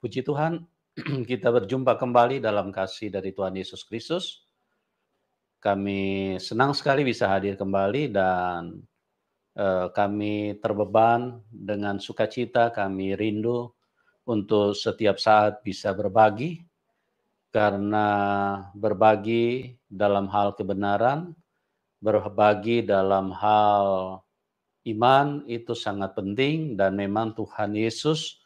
Puji Tuhan, kita berjumpa kembali dalam kasih dari Tuhan Yesus Kristus. Kami senang sekali bisa hadir kembali dan eh, kami terbeban dengan sukacita, kami rindu untuk setiap saat bisa berbagi karena berbagi dalam hal kebenaran, berbagi dalam hal iman itu sangat penting dan memang Tuhan Yesus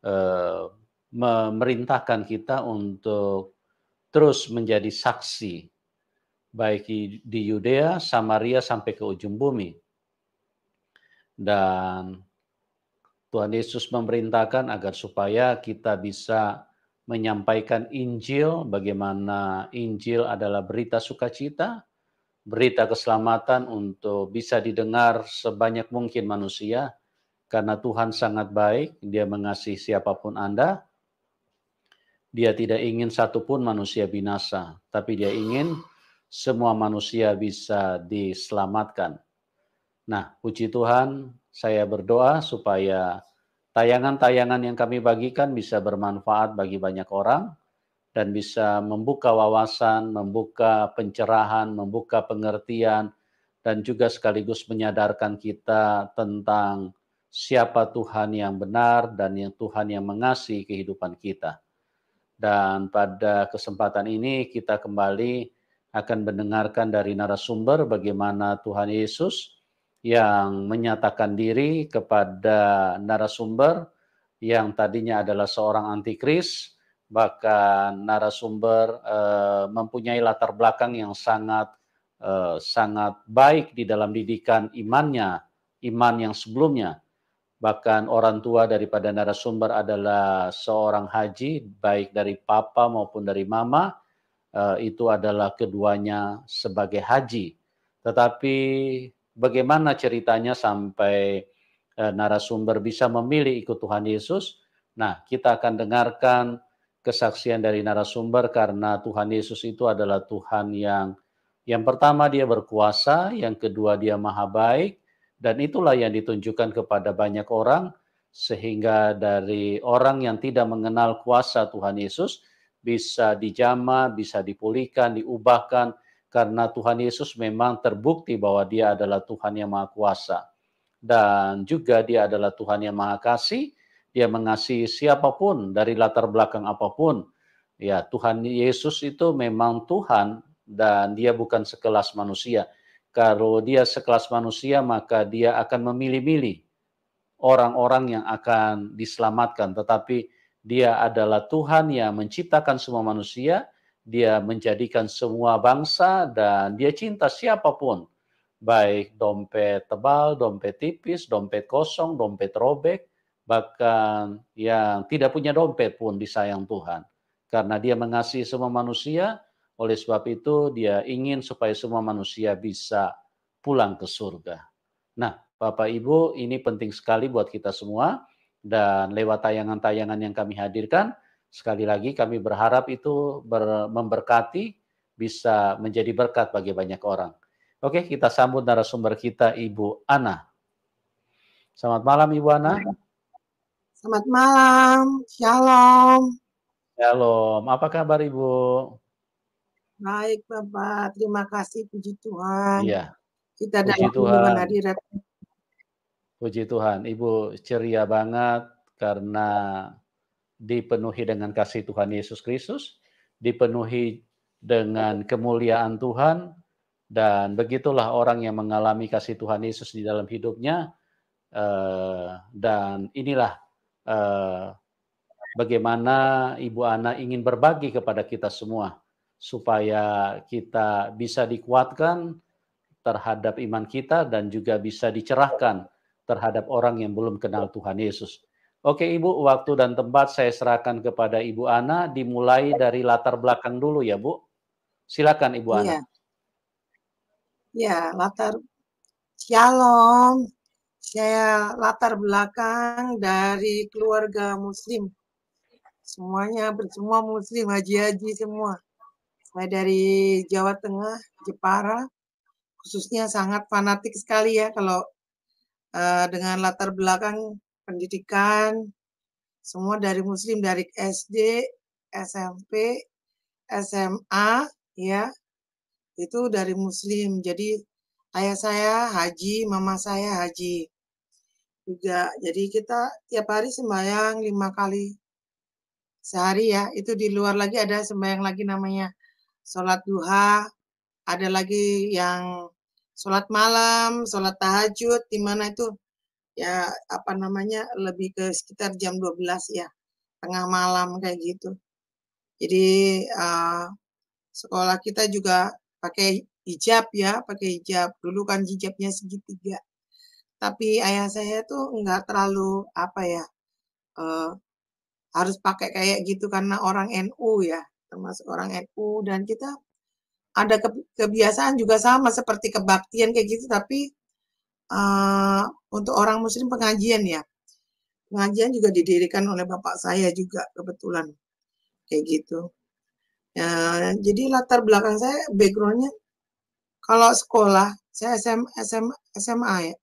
eh, memerintahkan kita untuk terus menjadi saksi baik di Yudea, Samaria sampai ke ujung bumi. Dan Tuhan Yesus memerintahkan agar supaya kita bisa menyampaikan Injil, bagaimana Injil adalah berita sukacita, berita keselamatan untuk bisa didengar sebanyak mungkin manusia, karena Tuhan sangat baik, dia mengasihi siapapun Anda, dia tidak ingin satupun manusia binasa, tapi dia ingin semua manusia bisa diselamatkan. Nah, puji Tuhan, saya berdoa supaya tayangan-tayangan yang kami bagikan bisa bermanfaat bagi banyak orang dan bisa membuka wawasan, membuka pencerahan, membuka pengertian, dan juga sekaligus menyadarkan kita tentang siapa Tuhan yang benar dan yang Tuhan yang mengasihi kehidupan kita. Dan pada kesempatan ini kita kembali akan mendengarkan dari narasumber bagaimana Tuhan Yesus yang menyatakan diri kepada narasumber yang tadinya adalah seorang antikris, bahkan narasumber eh, mempunyai latar belakang yang sangat eh, sangat baik di dalam didikan imannya, iman yang sebelumnya bahkan orang tua daripada narasumber adalah seorang haji baik dari papa maupun dari mama eh, itu adalah keduanya sebagai haji tetapi bagaimana ceritanya sampai eh, narasumber bisa memilih ikut Tuhan Yesus nah kita akan dengarkan kesaksian dari narasumber karena Tuhan Yesus itu adalah Tuhan yang yang pertama dia berkuasa yang kedua dia maha baik dan itulah yang ditunjukkan kepada banyak orang, sehingga dari orang yang tidak mengenal kuasa Tuhan Yesus bisa dijama, bisa dipulihkan, diubahkan, karena Tuhan Yesus memang terbukti bahwa Dia adalah Tuhan yang Maha Kuasa, dan juga Dia adalah Tuhan yang Maha Kasih. Dia mengasihi siapapun dari latar belakang apapun. Ya, Tuhan Yesus itu memang Tuhan dan dia bukan sekelas manusia. Kalau dia sekelas manusia, maka dia akan memilih-milih orang-orang yang akan diselamatkan. Tetapi dia adalah Tuhan yang menciptakan semua manusia, dia menjadikan semua bangsa, dan dia cinta siapapun. Baik dompet tebal, dompet tipis, dompet kosong, dompet robek, bahkan yang tidak punya dompet pun disayang Tuhan. Karena dia mengasihi semua manusia, oleh sebab itu dia ingin supaya semua manusia bisa pulang ke surga. Nah, Bapak Ibu, ini penting sekali buat kita semua dan lewat tayangan-tayangan yang kami hadirkan, sekali lagi kami berharap itu ber memberkati bisa menjadi berkat bagi banyak orang. Oke, kita sambut narasumber kita Ibu Ana. Selamat malam Ibu Ana. Selamat malam. Shalom. Shalom. Apa kabar Ibu? Baik Bapak, terima kasih puji Tuhan. Iya. Kita puji Tuhan. hadirat. Puji Tuhan, Ibu ceria banget karena dipenuhi dengan kasih Tuhan Yesus Kristus, dipenuhi dengan kemuliaan Tuhan, dan begitulah orang yang mengalami kasih Tuhan Yesus di dalam hidupnya. Eh, dan inilah eh, bagaimana Ibu Ana ingin berbagi kepada kita semua supaya kita bisa dikuatkan terhadap iman kita dan juga bisa dicerahkan terhadap orang yang belum kenal Tuhan Yesus. Oke Ibu, waktu dan tempat saya serahkan kepada Ibu Ana dimulai dari latar belakang dulu ya Bu. Silakan Ibu Ana. Ya, ya latar Shalom. Saya latar belakang dari keluarga muslim. Semuanya semua muslim, haji-haji semua. Saya dari Jawa Tengah, Jepara, khususnya sangat fanatik sekali ya kalau uh, dengan latar belakang pendidikan, semua dari Muslim dari SD, SMP, SMA, ya itu dari Muslim. Jadi ayah saya haji, mama saya haji juga. Jadi kita tiap hari sembahyang lima kali sehari ya. Itu di luar lagi ada sembahyang lagi namanya sholat duha, ada lagi yang sholat malam, sholat tahajud, di mana itu ya apa namanya lebih ke sekitar jam 12 ya, tengah malam kayak gitu. Jadi uh, sekolah kita juga pakai hijab ya, pakai hijab. Dulu kan hijabnya segitiga. Tapi ayah saya tuh nggak terlalu apa ya, uh, harus pakai kayak gitu karena orang NU ya termasuk orang NU dan kita ada kebiasaan juga sama seperti kebaktian kayak gitu tapi uh, untuk orang muslim pengajian ya pengajian juga didirikan oleh bapak saya juga kebetulan kayak gitu ya, jadi latar belakang saya backgroundnya kalau sekolah saya SM, SM, SMA ya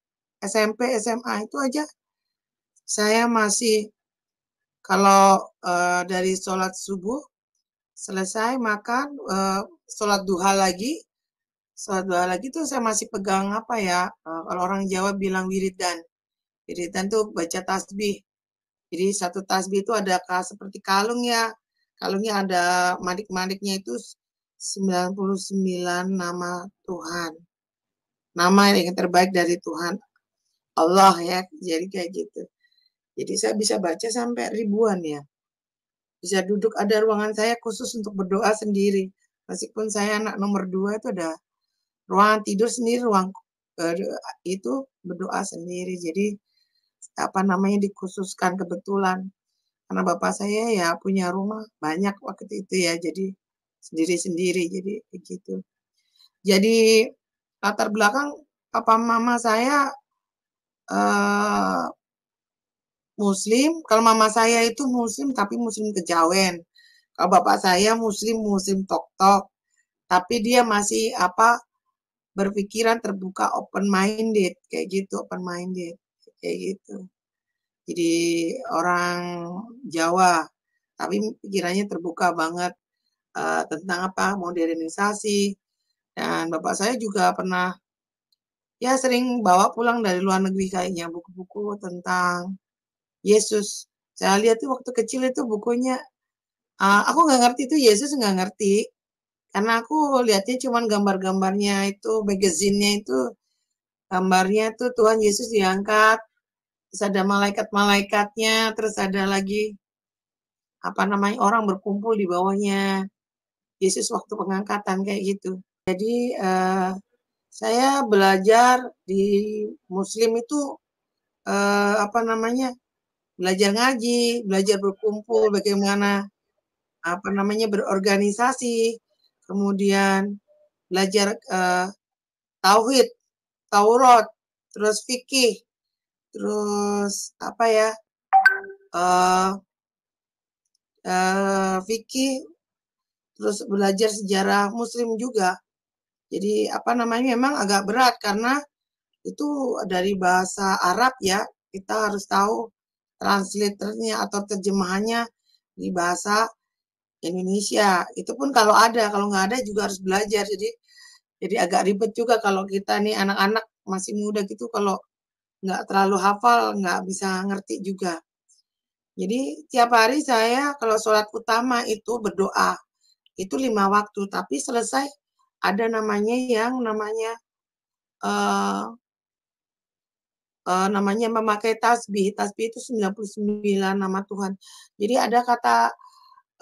SMP SMA itu aja saya masih kalau uh, dari sholat subuh selesai makan uh, sholat duha lagi sholat duha lagi tuh saya masih pegang apa ya uh, kalau orang Jawa bilang wiridan wiridan tuh baca tasbih jadi satu tasbih itu ada seperti kalung ya kalungnya ada manik-maniknya itu 99 nama Tuhan nama yang terbaik dari Tuhan Allah ya jadi kayak gitu jadi saya bisa baca sampai ribuan ya bisa duduk ada ruangan saya khusus untuk berdoa sendiri meskipun saya anak nomor dua itu ada ruangan tidur sendiri ruang eh, itu berdoa sendiri jadi apa namanya dikhususkan kebetulan karena bapak saya ya punya rumah banyak waktu itu ya jadi sendiri-sendiri jadi begitu jadi latar belakang papa mama saya eh, muslim, kalau mama saya itu muslim tapi muslim kejawen. Kalau bapak saya muslim muslim tok-tok. Tapi dia masih apa berpikiran terbuka open minded kayak gitu, open minded kayak gitu. Jadi orang Jawa tapi pikirannya terbuka banget uh, tentang apa modernisasi dan bapak saya juga pernah ya sering bawa pulang dari luar negeri kayaknya buku-buku tentang Yesus. Saya lihat tuh waktu kecil itu bukunya, uh, aku nggak ngerti itu Yesus nggak ngerti, karena aku lihatnya cuma gambar-gambarnya itu, magazinnya itu, gambarnya tuh Tuhan Yesus diangkat, terus ada malaikat-malaikatnya, terus ada lagi apa namanya orang berkumpul di bawahnya Yesus waktu pengangkatan kayak gitu. Jadi uh, saya belajar di Muslim itu uh, apa namanya belajar ngaji, belajar berkumpul, bagaimana apa namanya berorganisasi, kemudian belajar uh, tauhid, Taurat, terus fikih, terus apa ya uh, uh, fikih, terus belajar sejarah Muslim juga. Jadi apa namanya memang agak berat karena itu dari bahasa Arab ya kita harus tahu translatornya atau terjemahannya di bahasa Indonesia. Itu pun kalau ada, kalau nggak ada juga harus belajar. Jadi jadi agak ribet juga kalau kita nih anak-anak masih muda gitu kalau nggak terlalu hafal, nggak bisa ngerti juga. Jadi tiap hari saya kalau sholat utama itu berdoa. Itu lima waktu, tapi selesai ada namanya yang namanya uh, uh, namanya memakai tasbih. Tasbih itu 99 nama Tuhan. Jadi ada kata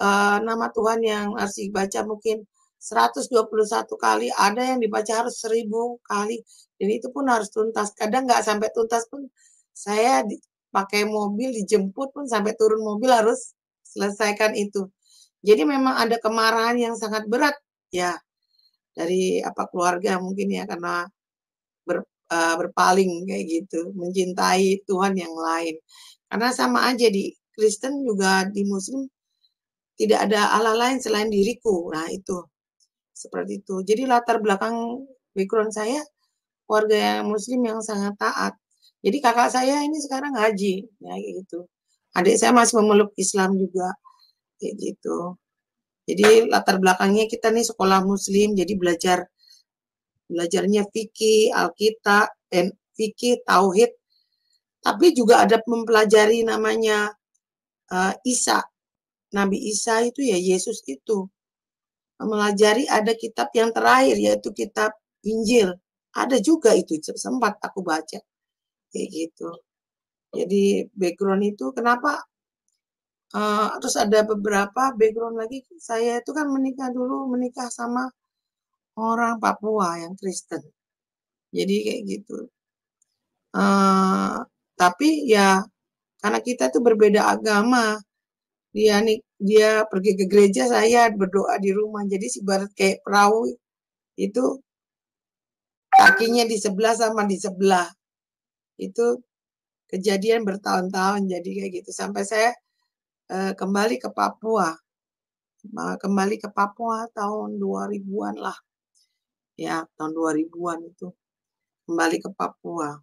uh, nama Tuhan yang harus dibaca mungkin 121 kali, ada yang dibaca harus 1000 kali. Dan itu pun harus tuntas. Kadang nggak sampai tuntas pun saya di, pakai mobil dijemput pun sampai turun mobil harus selesaikan itu. Jadi memang ada kemarahan yang sangat berat ya dari apa keluarga mungkin ya karena Eh, berpaling kayak gitu, mencintai Tuhan yang lain. Karena sama aja di Kristen juga di Muslim tidak ada Allah lain selain diriku. Nah itu seperti itu. Jadi latar belakang background saya warga yang Muslim yang sangat taat. Jadi kakak saya ini sekarang haji, ya gitu. Adik saya masih memeluk Islam juga, kayak gitu. Jadi latar belakangnya kita nih sekolah Muslim, jadi belajar belajarnya fikih, Alkitab, dan fikih, tauhid. Tapi juga ada mempelajari namanya uh, Isa. Nabi Isa itu ya Yesus itu. Mempelajari ada kitab yang terakhir yaitu kitab Injil. Ada juga itu sempat aku baca. Kayak gitu. Jadi background itu kenapa uh, terus ada beberapa background lagi saya itu kan menikah dulu menikah sama orang Papua yang Kristen. Jadi kayak gitu. Uh, tapi ya karena kita itu berbeda agama, dia nih dia pergi ke gereja, saya berdoa di rumah. Jadi si barat kayak perahu itu kakinya di sebelah sama di sebelah. Itu kejadian bertahun-tahun jadi kayak gitu sampai saya uh, kembali ke Papua kembali ke Papua tahun 2000-an lah ya tahun 2000-an itu kembali ke Papua.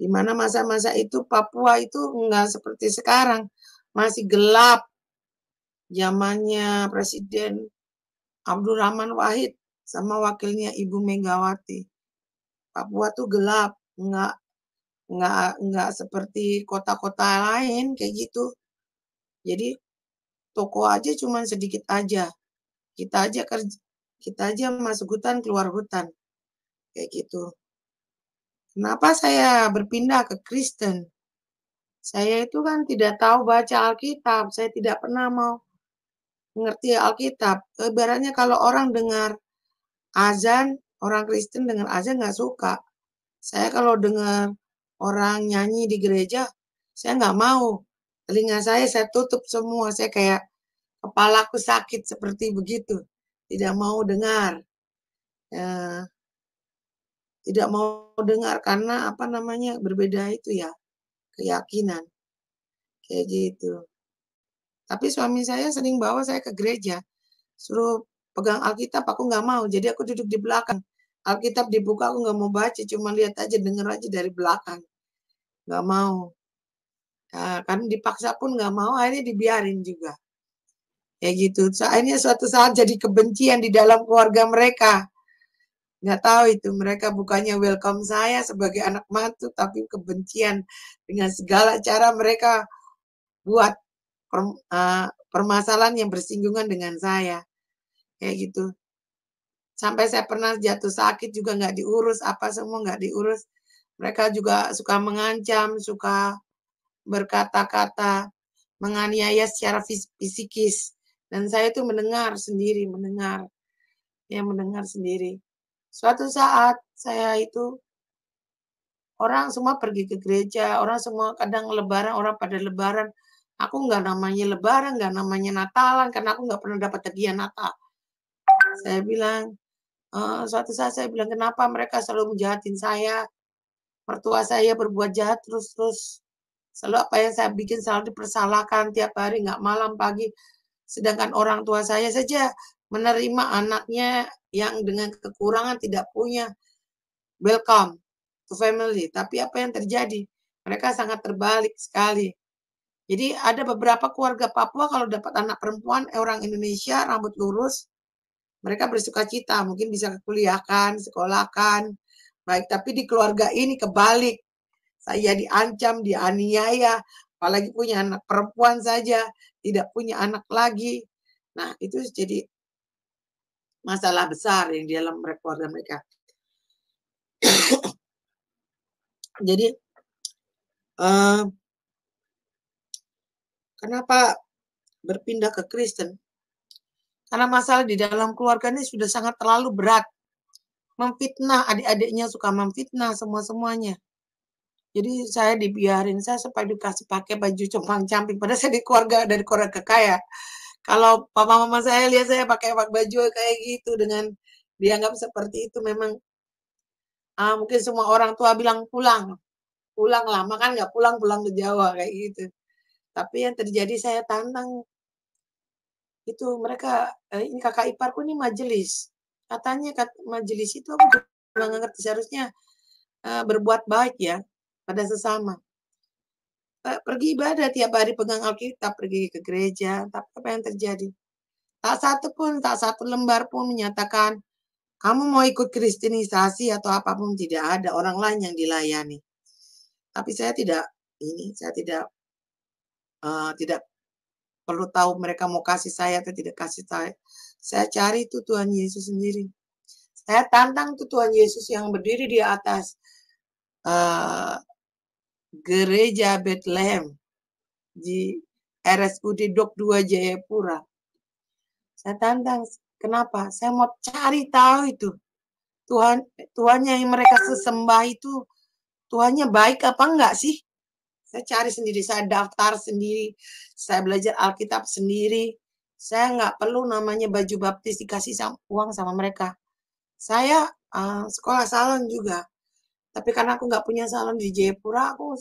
Di mana masa-masa itu Papua itu enggak seperti sekarang, masih gelap. Zamannya Presiden Abdurrahman Wahid sama wakilnya Ibu Megawati. Papua tuh gelap, enggak enggak enggak seperti kota-kota lain kayak gitu. Jadi toko aja cuman sedikit aja. Kita aja kerja, kita aja masuk hutan, keluar hutan. Kayak gitu. Kenapa saya berpindah ke Kristen? Saya itu kan tidak tahu baca Alkitab. Saya tidak pernah mau mengerti Alkitab. Ibaratnya kalau orang dengar azan, orang Kristen dengar azan nggak suka. Saya kalau dengar orang nyanyi di gereja, saya nggak mau. Telinga saya saya tutup semua. Saya kayak kepalaku sakit seperti begitu tidak mau dengar. Ya, tidak mau dengar karena apa namanya berbeda itu ya keyakinan kayak gitu. Tapi suami saya sering bawa saya ke gereja, suruh pegang Alkitab, aku nggak mau. Jadi aku duduk di belakang. Alkitab dibuka, aku nggak mau baca, cuma lihat aja, denger aja dari belakang. Nggak mau. Nah, kan dipaksa pun nggak mau, akhirnya dibiarin juga kayak gitu. soalnya suatu saat jadi kebencian di dalam keluarga mereka. Nggak tahu itu mereka bukannya welcome saya sebagai anak mantu, tapi kebencian dengan segala cara mereka buat per, uh, eh, permasalahan yang bersinggungan dengan saya, kayak gitu. Sampai saya pernah jatuh sakit juga nggak diurus, apa semua nggak diurus. Mereka juga suka mengancam, suka berkata-kata, menganiaya secara fisikis dan saya itu mendengar sendiri, mendengar, ya mendengar sendiri. Suatu saat saya itu orang semua pergi ke gereja, orang semua kadang lebaran, orang pada lebaran. Aku nggak namanya lebaran, nggak namanya Natalan, karena aku nggak pernah dapat hadiah Natal. Saya bilang, uh, suatu saat saya bilang, kenapa mereka selalu menjahatin saya? Mertua saya berbuat jahat terus-terus. Selalu apa yang saya bikin selalu dipersalahkan tiap hari, nggak malam, pagi. Sedangkan orang tua saya saja menerima anaknya yang dengan kekurangan tidak punya welcome to family. Tapi apa yang terjadi? Mereka sangat terbalik sekali. Jadi ada beberapa keluarga Papua kalau dapat anak perempuan eh, orang Indonesia rambut lurus, mereka bersuka cita, mungkin bisa kuliahkan, sekolahkan, baik. Tapi di keluarga ini kebalik, saya diancam, dianiaya, apalagi punya anak perempuan saja, tidak punya anak lagi. Nah, itu jadi masalah besar yang di dalam keluarga mereka. jadi uh, kenapa berpindah ke Kristen? Karena masalah di dalam keluarga ini sudah sangat terlalu berat. Memfitnah, adik-adiknya suka memfitnah semua-semuanya jadi saya dibiarin saya supaya dikasih pakai baju cempang camping padahal saya di keluarga dari keluarga kaya kalau papa mama saya lihat saya pakai baju kayak gitu dengan dianggap seperti itu memang ah, mungkin semua orang tua bilang pulang pulang lama kan nggak pulang pulang ke Jawa kayak gitu tapi yang terjadi saya tantang itu mereka eh, ini kakak iparku ini majelis katanya kat, majelis itu aku nggak ngerti seharusnya eh, berbuat baik ya pada sesama. Pergi ibadah tiap hari pegang Alkitab, pergi ke gereja, tapi apa yang terjadi? Tak satu pun, tak satu lembar pun menyatakan kamu mau ikut kristenisasi atau apapun tidak ada orang lain yang dilayani. Tapi saya tidak ini, saya tidak uh, tidak perlu tahu mereka mau kasih saya atau tidak kasih saya. Saya cari itu Tuhan Yesus sendiri. Saya tantang itu Tuhan Yesus yang berdiri di atas uh, gereja Bethlehem di RSUD Dok 2 Jayapura. Saya tantang, kenapa? Saya mau cari tahu itu. Tuhan Tuhannya yang mereka sesembah itu Tuhannya baik apa enggak sih? Saya cari sendiri, saya daftar sendiri, saya belajar Alkitab sendiri. Saya enggak perlu namanya baju baptis dikasih uang sama mereka. Saya uh, sekolah salon juga tapi karena aku nggak punya salon di Jayapura aku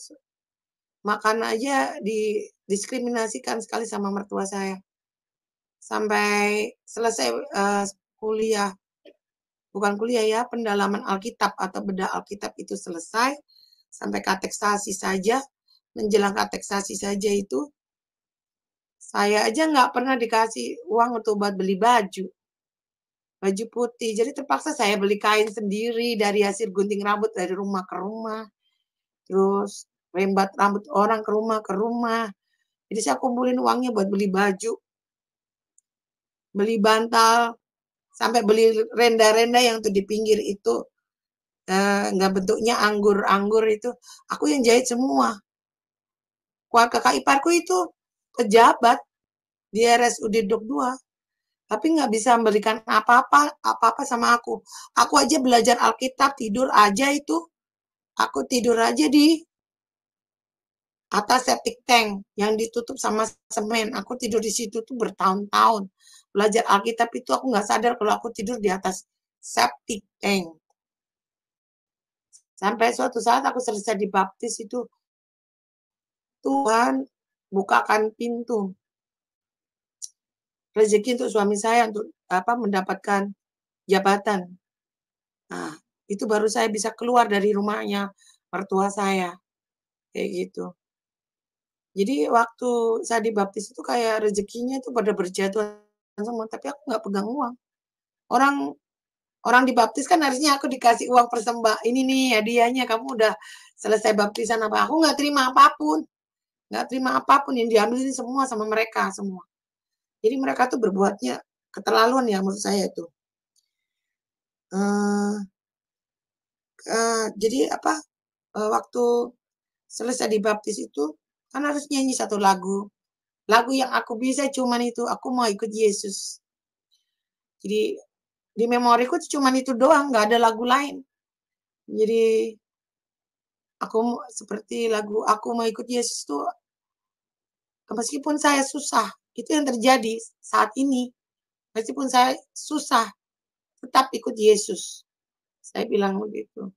makan aja didiskriminasikan sekali sama mertua saya sampai selesai uh, kuliah bukan kuliah ya pendalaman Alkitab atau beda Alkitab itu selesai sampai kateksasi saja menjelang kateksasi saja itu saya aja nggak pernah dikasih uang untuk buat beli baju baju putih. Jadi terpaksa saya beli kain sendiri dari hasil gunting rambut dari rumah ke rumah. Terus rembat rambut orang ke rumah ke rumah. Jadi saya kumpulin uangnya buat beli baju. Beli bantal. Sampai beli renda-renda yang tuh di pinggir itu. Eh, nggak eh, bentuknya anggur-anggur itu. Aku yang jahit semua. kuat kakak iparku itu pejabat di RSUD Dok 2 tapi nggak bisa memberikan apa-apa apa-apa sama aku aku aja belajar Alkitab tidur aja itu aku tidur aja di atas septic tank yang ditutup sama semen aku tidur di situ tuh bertahun-tahun belajar Alkitab itu aku nggak sadar kalau aku tidur di atas septic tank sampai suatu saat aku selesai dibaptis itu Tuhan bukakan pintu rezeki untuk suami saya untuk apa mendapatkan jabatan. Nah, itu baru saya bisa keluar dari rumahnya mertua saya. Kayak gitu. Jadi waktu saya dibaptis itu kayak rezekinya itu pada berjatuhan semua, tapi aku nggak pegang uang. Orang orang dibaptis kan harusnya aku dikasih uang persembah ini nih hadiahnya kamu udah selesai baptisan apa aku nggak terima apapun nggak terima apapun yang diambil ini semua sama mereka semua jadi mereka tuh berbuatnya keterlaluan ya menurut saya itu. Uh, uh, eh, eh, jadi apa uh, waktu selesai dibaptis itu kan harus nyanyi satu lagu. Lagu yang aku bisa cuman itu aku mau ikut Yesus. Jadi di memoriku cuman itu doang, nggak ada lagu lain. Jadi aku seperti lagu aku mau ikut Yesus tuh meskipun saya susah itu yang terjadi saat ini. Meskipun saya susah, tetap ikut Yesus. Saya bilang begitu.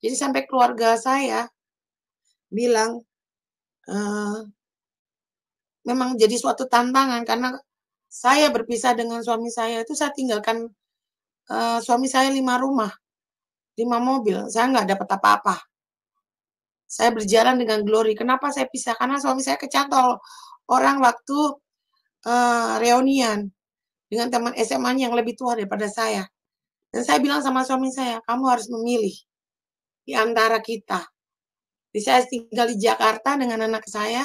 Jadi sampai keluarga saya bilang, e, memang jadi suatu tantangan karena saya berpisah dengan suami saya itu saya tinggalkan uh, suami saya lima rumah, lima mobil. Saya nggak dapat apa-apa. Saya berjalan dengan glory. Kenapa saya pisah? Karena suami saya kecantol orang waktu uh, reunian dengan teman SMA yang lebih tua daripada saya. Dan saya bilang sama suami saya, kamu harus memilih di antara kita. Jadi saya tinggal di Jakarta dengan anak saya,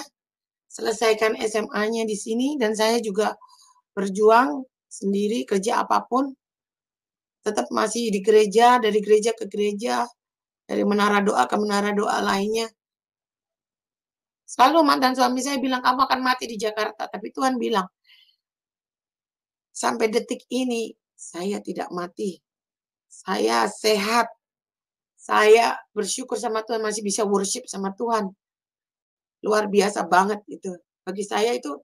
selesaikan SMA-nya di sini, dan saya juga berjuang sendiri, kerja apapun, tetap masih di gereja, dari gereja ke gereja, dari menara doa ke menara doa lainnya. Selalu mantan suami saya bilang, kamu akan mati di Jakarta. Tapi Tuhan bilang, sampai detik ini saya tidak mati. Saya sehat. Saya bersyukur sama Tuhan, masih bisa worship sama Tuhan. Luar biasa banget itu. Bagi saya itu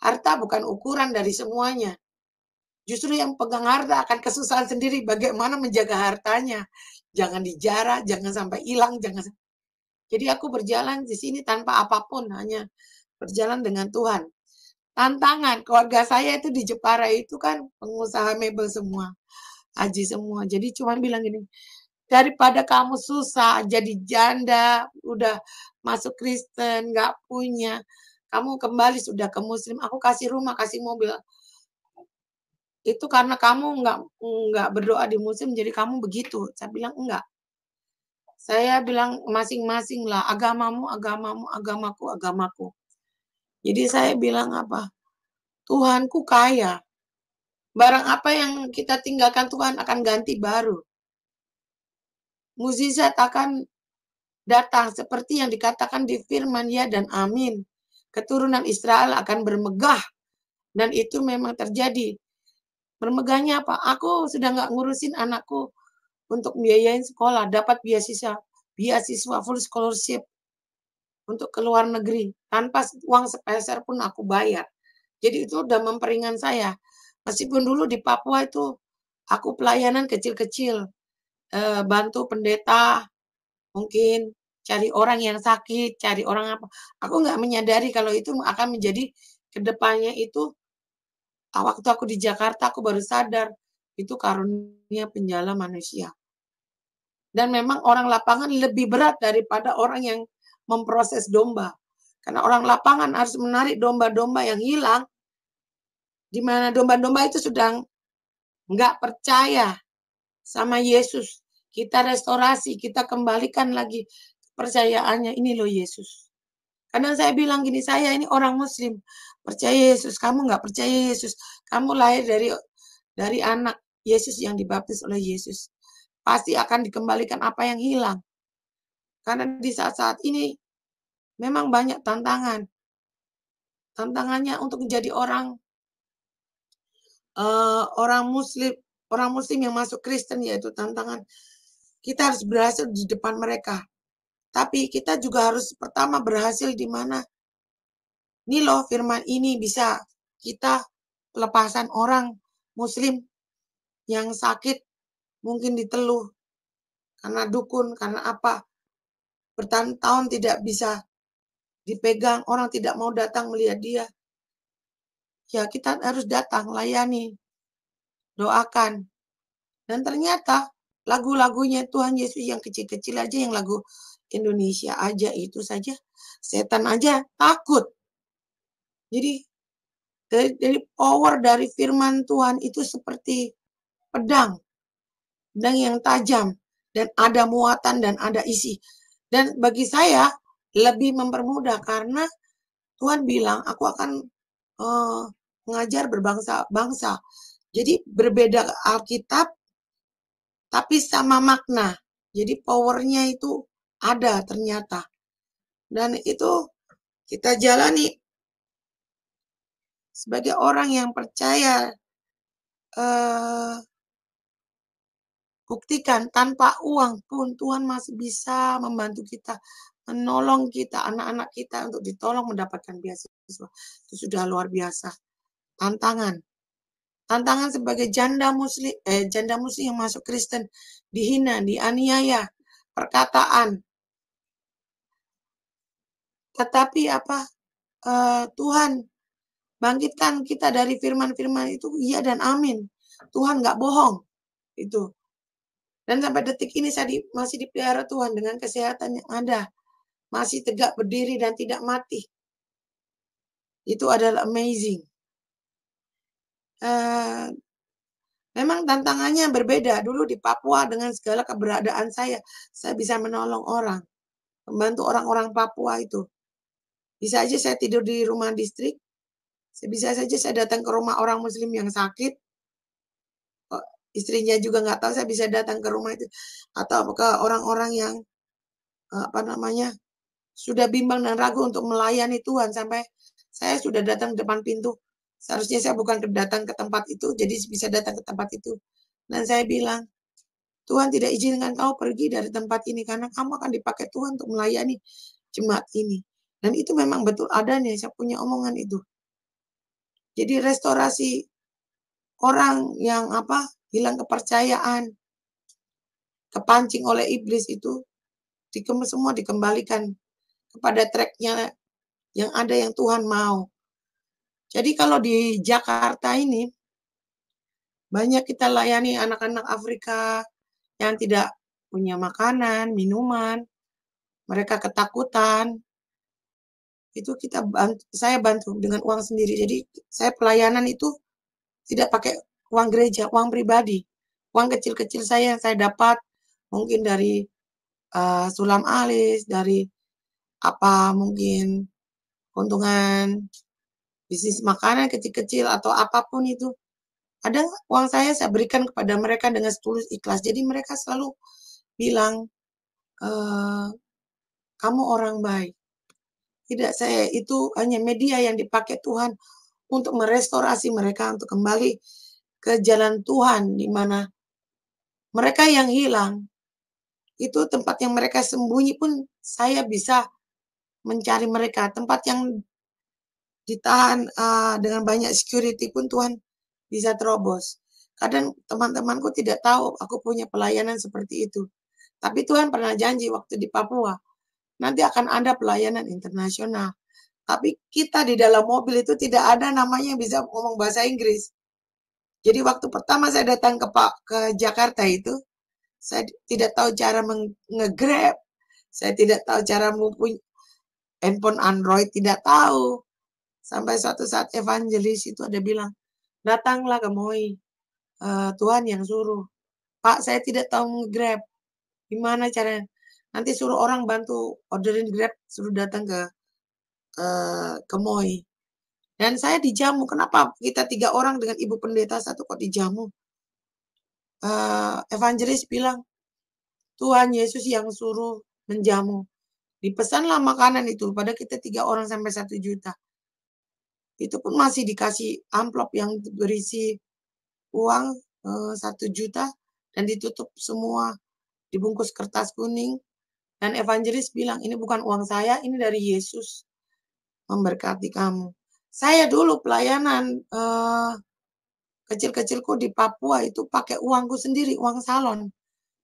harta bukan ukuran dari semuanya. Justru yang pegang harta akan kesusahan sendiri bagaimana menjaga hartanya. Jangan dijarah, jangan sampai hilang, jangan jadi aku berjalan di sini tanpa apapun, hanya berjalan dengan Tuhan. Tantangan keluarga saya itu di Jepara itu kan pengusaha mebel semua, haji semua. Jadi cuma bilang gini, daripada kamu susah jadi janda, udah masuk Kristen, gak punya, kamu kembali sudah ke Muslim. Aku kasih rumah, kasih mobil. Itu karena kamu nggak nggak berdoa di Muslim, jadi kamu begitu. Saya bilang enggak saya bilang masing-masing lah, agamamu, agamamu, agamaku, agamaku. Jadi saya bilang apa? Tuhanku kaya. Barang apa yang kita tinggalkan Tuhan akan ganti baru. Muzizat akan datang seperti yang dikatakan di firman ya dan amin. Keturunan Israel akan bermegah. Dan itu memang terjadi. Bermegahnya apa? Aku sudah nggak ngurusin anakku untuk biayain sekolah, dapat biasiswa, beasiswa full scholarship untuk ke luar negeri tanpa uang sepeser pun aku bayar. Jadi itu udah memperingan saya. Meskipun dulu di Papua itu aku pelayanan kecil-kecil, eh, bantu pendeta, mungkin cari orang yang sakit, cari orang apa. Aku nggak menyadari kalau itu akan menjadi kedepannya itu. Ah, waktu aku di Jakarta, aku baru sadar itu karunia penjala manusia dan memang orang lapangan lebih berat daripada orang yang memproses domba. Karena orang lapangan harus menarik domba-domba yang hilang, di mana domba-domba itu sedang nggak percaya sama Yesus. Kita restorasi, kita kembalikan lagi kepercayaannya. Ini loh Yesus. Karena saya bilang gini, saya ini orang Muslim, percaya Yesus. Kamu nggak percaya Yesus, kamu lahir dari dari anak Yesus yang dibaptis oleh Yesus pasti akan dikembalikan apa yang hilang. Karena di saat-saat ini memang banyak tantangan. Tantangannya untuk menjadi orang uh, orang muslim, orang muslim yang masuk Kristen yaitu tantangan kita harus berhasil di depan mereka. Tapi kita juga harus pertama berhasil di mana? Ini loh firman ini bisa kita pelepasan orang muslim yang sakit mungkin diteluh karena dukun, karena apa. Bertahun-tahun tidak bisa dipegang, orang tidak mau datang melihat dia. Ya kita harus datang, layani, doakan. Dan ternyata lagu-lagunya Tuhan Yesus yang kecil-kecil aja, yang lagu Indonesia aja itu saja, setan aja takut. Jadi dari, dari power dari firman Tuhan itu seperti pedang dan yang tajam dan ada muatan dan ada isi. Dan bagi saya lebih mempermudah karena Tuhan bilang aku akan uh, mengajar berbangsa-bangsa. Jadi berbeda Alkitab tapi sama makna. Jadi powernya itu ada ternyata. Dan itu kita jalani sebagai orang yang percaya eh, Buktikan tanpa uang pun Tuhan masih bisa membantu kita, menolong kita, anak-anak kita untuk ditolong mendapatkan beasiswa. Itu sudah luar biasa. Tantangan. Tantangan sebagai janda muslim, eh, janda muslim yang masuk Kristen, dihina, dianiaya, perkataan. Tetapi apa? Uh, Tuhan bangkitkan kita dari firman-firman itu iya dan amin. Tuhan nggak bohong. Itu dan sampai detik ini saya di, masih dipelihara Tuhan dengan kesehatan yang ada. Masih tegak berdiri dan tidak mati. Itu adalah amazing. Uh, memang tantangannya berbeda. Dulu di Papua dengan segala keberadaan saya, saya bisa menolong orang. Membantu orang-orang Papua itu. Bisa aja saya tidur di rumah distrik. Bisa saja saya datang ke rumah orang muslim yang sakit istrinya juga nggak tahu saya bisa datang ke rumah itu atau apakah orang-orang yang eh, apa namanya sudah bimbang dan ragu untuk melayani Tuhan sampai saya sudah datang depan pintu seharusnya saya bukan datang ke tempat itu jadi bisa datang ke tempat itu dan saya bilang Tuhan tidak izinkan kau pergi dari tempat ini karena kamu akan dipakai Tuhan untuk melayani jemaat ini dan itu memang betul adanya saya punya omongan itu jadi restorasi orang yang apa hilang kepercayaan, kepancing oleh iblis itu dikem semua dikembalikan kepada tracknya yang ada yang Tuhan mau. Jadi kalau di Jakarta ini banyak kita layani anak-anak Afrika yang tidak punya makanan, minuman, mereka ketakutan. Itu kita bantu, saya bantu dengan uang sendiri. Jadi saya pelayanan itu tidak pakai uang gereja, uang pribadi, uang kecil-kecil saya yang saya dapat mungkin dari uh, sulam alis, dari apa mungkin keuntungan bisnis makanan kecil-kecil atau apapun itu ada uang saya saya berikan kepada mereka dengan setulus ikhlas jadi mereka selalu bilang e, kamu orang baik tidak saya itu hanya media yang dipakai Tuhan untuk merestorasi mereka untuk kembali ke jalan Tuhan di mana mereka yang hilang itu tempat yang mereka sembunyi pun saya bisa mencari mereka tempat yang ditahan uh, dengan banyak security pun Tuhan bisa terobos kadang teman-temanku tidak tahu aku punya pelayanan seperti itu tapi Tuhan pernah janji waktu di Papua nanti akan ada pelayanan internasional tapi kita di dalam mobil itu tidak ada namanya yang bisa ngomong bahasa Inggris jadi waktu pertama saya datang ke Pak ke Jakarta itu, saya tidak tahu cara ngegrab, saya tidak tahu cara mempunyai handphone Android, tidak tahu. Sampai suatu saat evangelis itu ada bilang, datanglah ke Moi, uh, Tuhan yang suruh. Pak, saya tidak tahu ngegrab, gimana caranya? Nanti suruh orang bantu orderin grab, suruh datang ke uh, ke Moi. Dan saya dijamu. Kenapa kita tiga orang dengan ibu pendeta satu kok dijamu? Uh, evangelis bilang, Tuhan Yesus yang suruh menjamu. Dipesanlah makanan itu pada kita tiga orang sampai satu juta. Itu pun masih dikasih amplop yang berisi uang eh, satu uh, juta dan ditutup semua dibungkus kertas kuning dan evangelis bilang ini bukan uang saya ini dari Yesus memberkati kamu saya dulu pelayanan uh, kecil-kecilku di Papua itu pakai uangku sendiri, uang salon.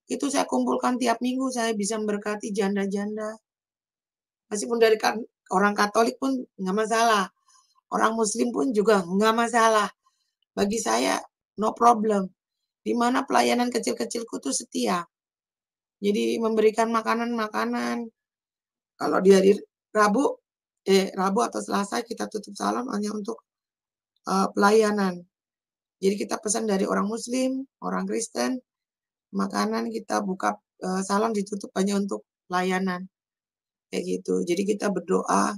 Itu saya kumpulkan tiap minggu, saya bisa memberkati janda-janda. Meskipun dari kan, orang Katolik pun nggak masalah. Orang Muslim pun juga nggak masalah. Bagi saya, no problem. Di mana pelayanan kecil-kecilku tuh setia. Jadi memberikan makanan-makanan. Kalau di hari Rabu, eh Rabu atau Selasa kita tutup salam hanya untuk uh, pelayanan. Jadi kita pesan dari orang Muslim, orang Kristen, makanan kita buka uh, salam ditutup hanya untuk pelayanan. Kayak gitu. Jadi kita berdoa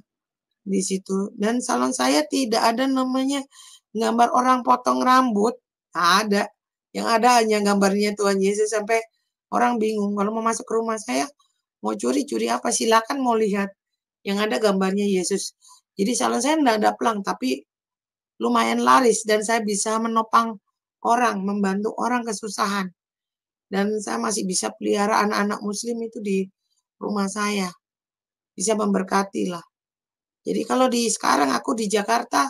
di situ. Dan salon saya tidak ada namanya gambar orang potong rambut. ada. Yang ada hanya gambarnya Tuhan Yesus sampai orang bingung. Kalau mau masuk ke rumah saya, mau curi-curi apa? Silakan mau lihat yang ada gambarnya Yesus. Jadi salon saya tidak ada pelang, tapi lumayan laris dan saya bisa menopang orang, membantu orang kesusahan. Dan saya masih bisa pelihara anak-anak muslim itu di rumah saya. Bisa memberkati lah. Jadi kalau di sekarang aku di Jakarta,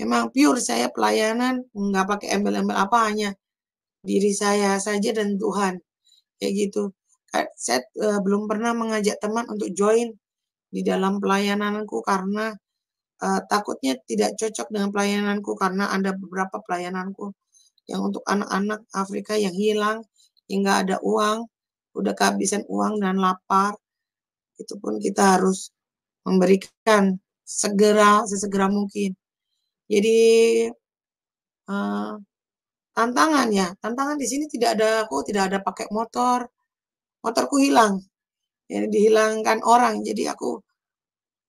memang pure saya pelayanan, nggak pakai embel-embel apa, hanya diri saya saja dan Tuhan. Kayak gitu. Saya eh, belum pernah mengajak teman untuk join di dalam pelayananku karena uh, takutnya tidak cocok dengan pelayananku karena ada beberapa pelayananku yang untuk anak-anak Afrika yang hilang, hingga ada uang, udah kehabisan uang dan lapar. Itu pun kita harus memberikan segera sesegera mungkin. Jadi uh, tantangan ya, tantangan di sini tidak ada aku tidak ada pakai motor, motorku hilang, yang dihilangkan orang jadi aku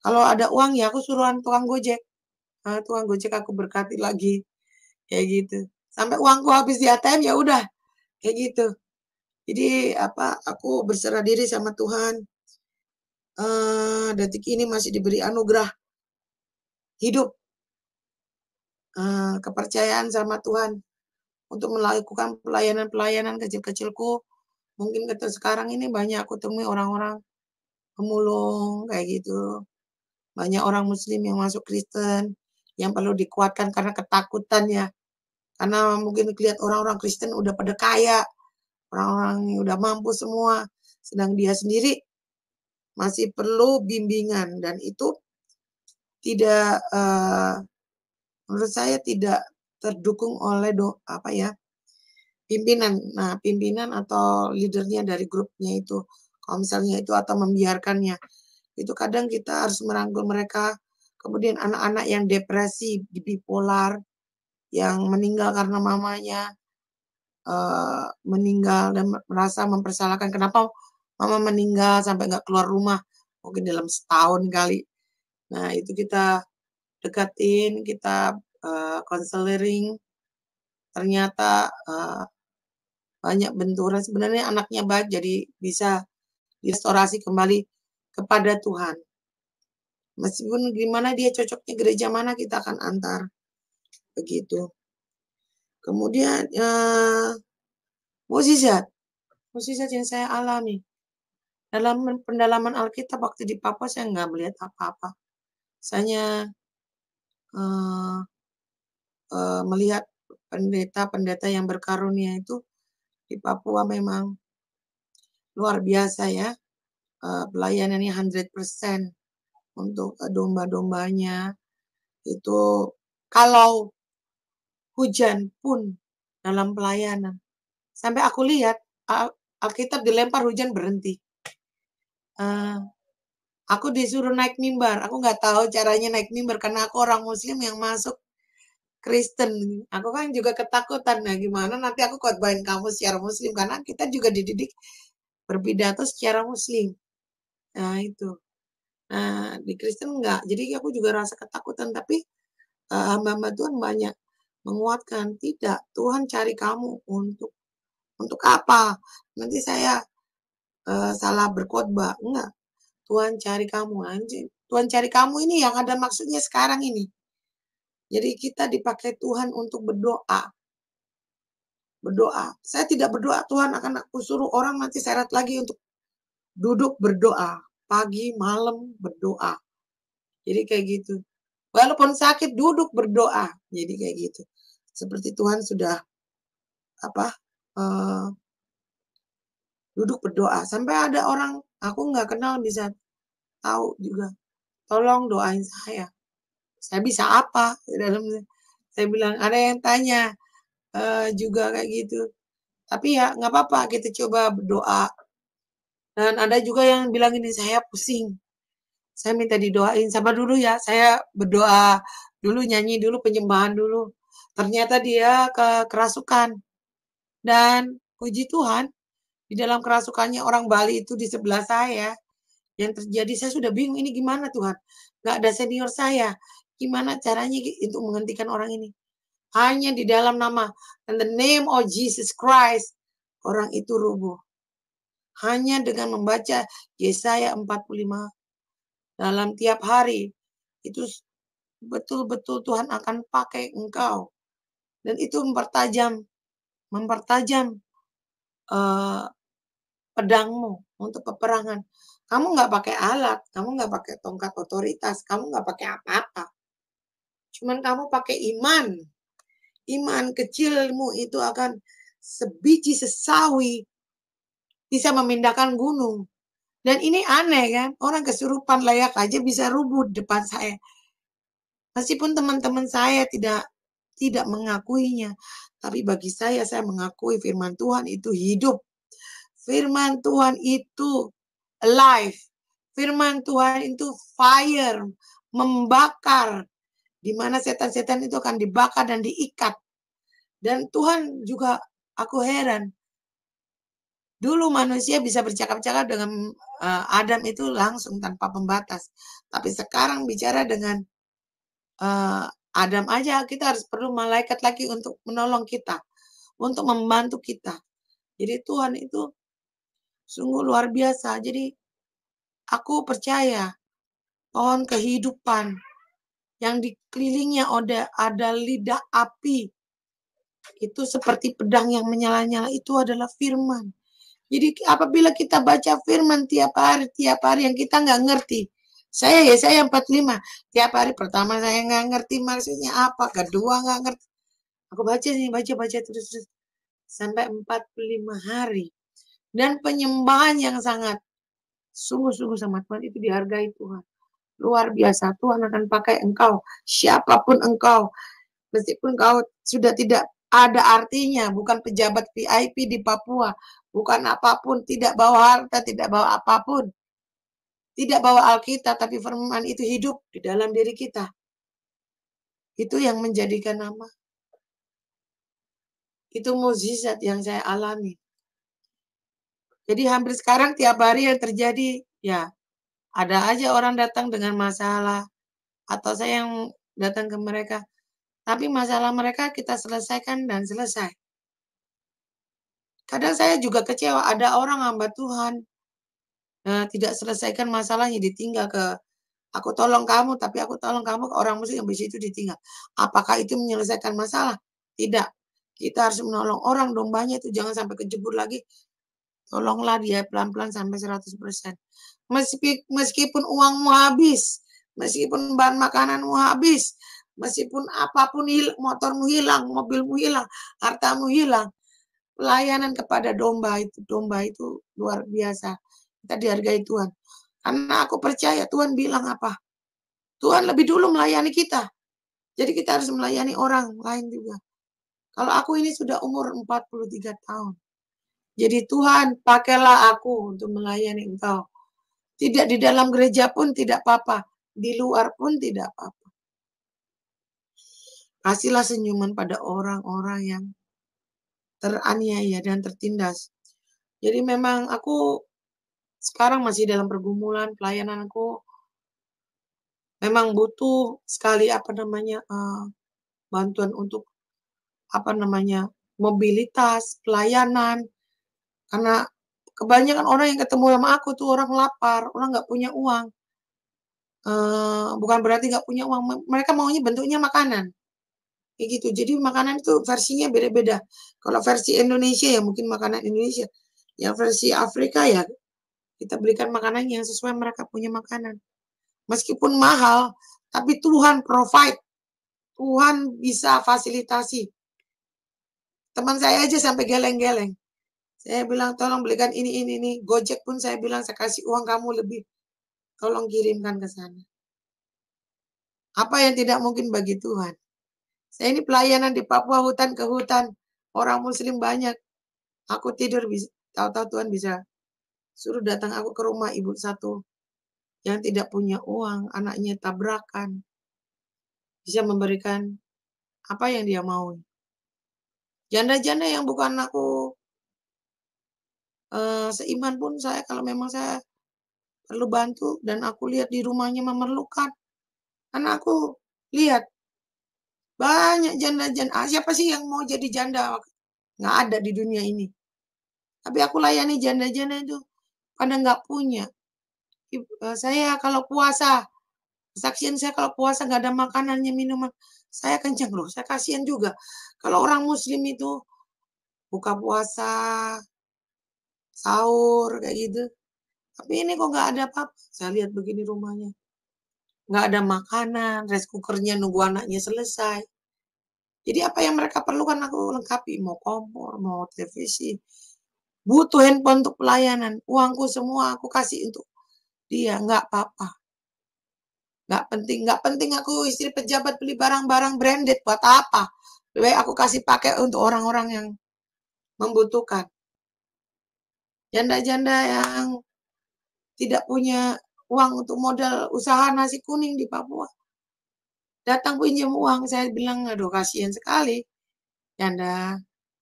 kalau ada uang ya aku suruhan tukang gojek nah, tukang gojek aku berkati lagi kayak gitu sampai uangku habis di ATM ya udah kayak gitu jadi apa aku berserah diri sama Tuhan uh, detik ini masih diberi anugerah hidup uh, kepercayaan sama Tuhan untuk melakukan pelayanan-pelayanan kecil-kecilku Mungkin ketua sekarang ini banyak aku temui orang-orang pemulung kayak gitu. Banyak orang muslim yang masuk Kristen yang perlu dikuatkan karena ketakutan ya. Karena mungkin lihat orang-orang Kristen udah pada kaya, orang-orang udah mampu semua, sedang dia sendiri masih perlu bimbingan dan itu tidak uh, menurut saya tidak terdukung oleh do apa ya pimpinan nah pimpinan atau leadernya dari grupnya itu kalau misalnya itu atau membiarkannya itu kadang kita harus merangkul mereka kemudian anak-anak yang depresi bipolar yang meninggal karena mamanya uh, meninggal dan merasa mempersalahkan kenapa mama meninggal sampai nggak keluar rumah mungkin dalam setahun kali nah itu kita dekatin kita uh, counseling ternyata uh, banyak benturan sebenarnya anaknya baik jadi bisa restorasi kembali kepada Tuhan meskipun gimana dia cocoknya gereja mana kita akan antar begitu kemudian ya eh, mukjizat mukjizat yang saya alami dalam pendalaman Alkitab waktu di Papua saya nggak melihat apa-apa saya uh, eh, uh, eh, melihat pendeta-pendeta yang berkarunia itu di Papua memang luar biasa ya. Eh, pelayanannya 100% untuk eh, domba-dombanya. Itu kalau hujan pun dalam pelayanan. Sampai aku lihat Alkitab dilempar hujan berhenti. Uh, aku disuruh naik mimbar. Aku nggak tahu caranya naik mimbar karena aku orang Muslim yang masuk Kristen. Aku kan juga ketakutan. ya gimana nanti aku khotbahin kamu secara muslim karena kita juga dididik berpidato secara muslim. Nah, itu. Nah, di Kristen enggak. Jadi aku juga rasa ketakutan tapi eh, hamba-hamba uh, Tuhan banyak menguatkan, tidak. Tuhan cari kamu untuk untuk apa? Nanti saya uh, salah berkhotbah. Enggak. Tuhan cari kamu anjing. Tuhan cari kamu ini yang ada maksudnya sekarang ini. Jadi kita dipakai Tuhan untuk berdoa. Berdoa. Saya tidak berdoa Tuhan akan aku suruh orang nanti seret lagi untuk duduk berdoa. Pagi, malam berdoa. Jadi kayak gitu. Walaupun sakit duduk berdoa. Jadi kayak gitu. Seperti Tuhan sudah apa uh, duduk berdoa. Sampai ada orang aku nggak kenal bisa tahu juga. Tolong doain saya saya bisa apa dalam saya bilang ada yang tanya e, juga kayak gitu tapi ya nggak apa-apa kita coba berdoa dan ada juga yang bilang ini saya pusing saya minta didoain sama dulu ya saya berdoa dulu nyanyi dulu penyembahan dulu ternyata dia ke kerasukan dan puji Tuhan di dalam kerasukannya orang Bali itu di sebelah saya yang terjadi saya sudah bingung ini gimana Tuhan nggak ada senior saya Gimana caranya untuk menghentikan orang ini? Hanya di dalam nama in the name of Jesus Christ orang itu rubuh. Hanya dengan membaca Yesaya 45 dalam tiap hari itu betul-betul Tuhan akan pakai engkau dan itu mempertajam mempertajam uh, pedangmu untuk peperangan. Kamu nggak pakai alat, kamu nggak pakai tongkat otoritas, kamu nggak pakai apa-apa. Cuman kamu pakai iman. Iman kecilmu itu akan sebiji sesawi bisa memindahkan gunung. Dan ini aneh kan, orang kesurupan layak aja bisa rubuh depan saya. Meskipun teman-teman saya tidak tidak mengakuinya, tapi bagi saya saya mengakui firman Tuhan itu hidup. Firman Tuhan itu alive. Firman Tuhan itu fire, membakar, di mana setan-setan itu akan dibakar dan diikat. Dan Tuhan juga aku heran. Dulu manusia bisa bercakap-cakap dengan uh, Adam itu langsung tanpa pembatas. Tapi sekarang bicara dengan uh, Adam aja kita harus perlu malaikat lagi untuk menolong kita, untuk membantu kita. Jadi Tuhan itu sungguh luar biasa. Jadi aku percaya pohon kehidupan yang dikelilingnya ada, ada lidah api. Itu seperti pedang yang menyala-nyala itu adalah firman. Jadi apabila kita baca firman tiap hari, tiap hari yang kita nggak ngerti. Saya ya, saya 45. Tiap hari pertama saya nggak ngerti maksudnya apa. Kedua nggak ngerti. Aku baca nih, baca, baca terus, terus. Sampai 45 hari. Dan penyembahan yang sangat sungguh-sungguh sama Tuhan itu dihargai Tuhan luar biasa. Tuhan akan pakai engkau, siapapun engkau. Meskipun engkau sudah tidak ada artinya, bukan pejabat VIP di Papua, bukan apapun, tidak bawa harta, tidak bawa apapun. Tidak bawa Alkitab, tapi firman itu hidup di dalam diri kita. Itu yang menjadikan nama. Itu mukjizat yang saya alami. Jadi hampir sekarang tiap hari yang terjadi, ya ada aja orang datang dengan masalah atau saya yang datang ke mereka. Tapi masalah mereka kita selesaikan dan selesai. Kadang saya juga kecewa, ada orang hamba Tuhan nah, tidak selesaikan masalahnya ditinggal ke aku tolong kamu, tapi aku tolong kamu ke orang muslim yang itu ditinggal. Apakah itu menyelesaikan masalah? Tidak. Kita harus menolong orang dombanya itu jangan sampai kejebur lagi. Tolonglah dia pelan-pelan sampai 100% meskipun uangmu habis, meskipun bahan makananmu habis, meskipun apapun hil motormu hilang, mobilmu hilang, hartamu hilang, pelayanan kepada domba itu, domba itu luar biasa. Kita dihargai Tuhan. Karena aku percaya Tuhan bilang apa? Tuhan lebih dulu melayani kita. Jadi kita harus melayani orang lain juga. Kalau aku ini sudah umur 43 tahun. Jadi Tuhan, pakailah aku untuk melayani engkau tidak di dalam gereja pun tidak apa-apa, di luar pun tidak apa-apa. Kasihlah senyuman pada orang-orang yang teraniaya dan tertindas. Jadi memang aku sekarang masih dalam pergumulan pelayanan aku memang butuh sekali apa namanya uh, bantuan untuk apa namanya mobilitas pelayanan karena kebanyakan orang yang ketemu sama aku tuh orang lapar, orang nggak punya uang. Uh, bukan berarti nggak punya uang, mereka maunya bentuknya makanan. Kayak gitu. Jadi makanan itu versinya beda-beda. Kalau versi Indonesia ya mungkin makanan Indonesia. Yang versi Afrika ya kita berikan makanan yang sesuai mereka punya makanan. Meskipun mahal, tapi Tuhan provide. Tuhan bisa fasilitasi. Teman saya aja sampai geleng-geleng saya bilang tolong belikan ini ini ini. Gojek pun saya bilang saya kasih uang kamu lebih. Tolong kirimkan ke sana. Apa yang tidak mungkin bagi Tuhan? Saya ini pelayanan di Papua hutan ke hutan. Orang muslim banyak. Aku tidur bisa tahu-tahu Tuhan bisa suruh datang aku ke rumah ibu satu yang tidak punya uang, anaknya tabrakan. Bisa memberikan apa yang dia mau. Janda-janda yang bukan aku Eh, seiman pun saya kalau memang saya perlu bantu dan aku lihat di rumahnya memerlukan karena aku lihat banyak janda-janda ah, siapa sih yang mau jadi janda nggak ada di dunia ini tapi aku layani janda-janda itu karena nggak punya eh, saya kalau puasa saksian saya kalau puasa nggak ada makanannya minuman saya kencang loh saya kasihan juga kalau orang muslim itu buka puasa sahur kayak gitu. Tapi ini kok nggak ada apa-apa. Saya lihat begini rumahnya. Nggak ada makanan, rice cookernya nunggu anaknya selesai. Jadi apa yang mereka perlukan aku lengkapi. Mau kompor, mau televisi. Butuh handphone untuk pelayanan. Uangku semua aku kasih untuk dia. Nggak apa-apa. Nggak penting. Nggak penting aku istri pejabat beli barang-barang branded. Buat apa? Lebih aku kasih pakai untuk orang-orang yang membutuhkan janda-janda yang tidak punya uang untuk modal usaha nasi kuning di Papua. Datang pinjam uang, saya bilang, aduh kasihan sekali. Janda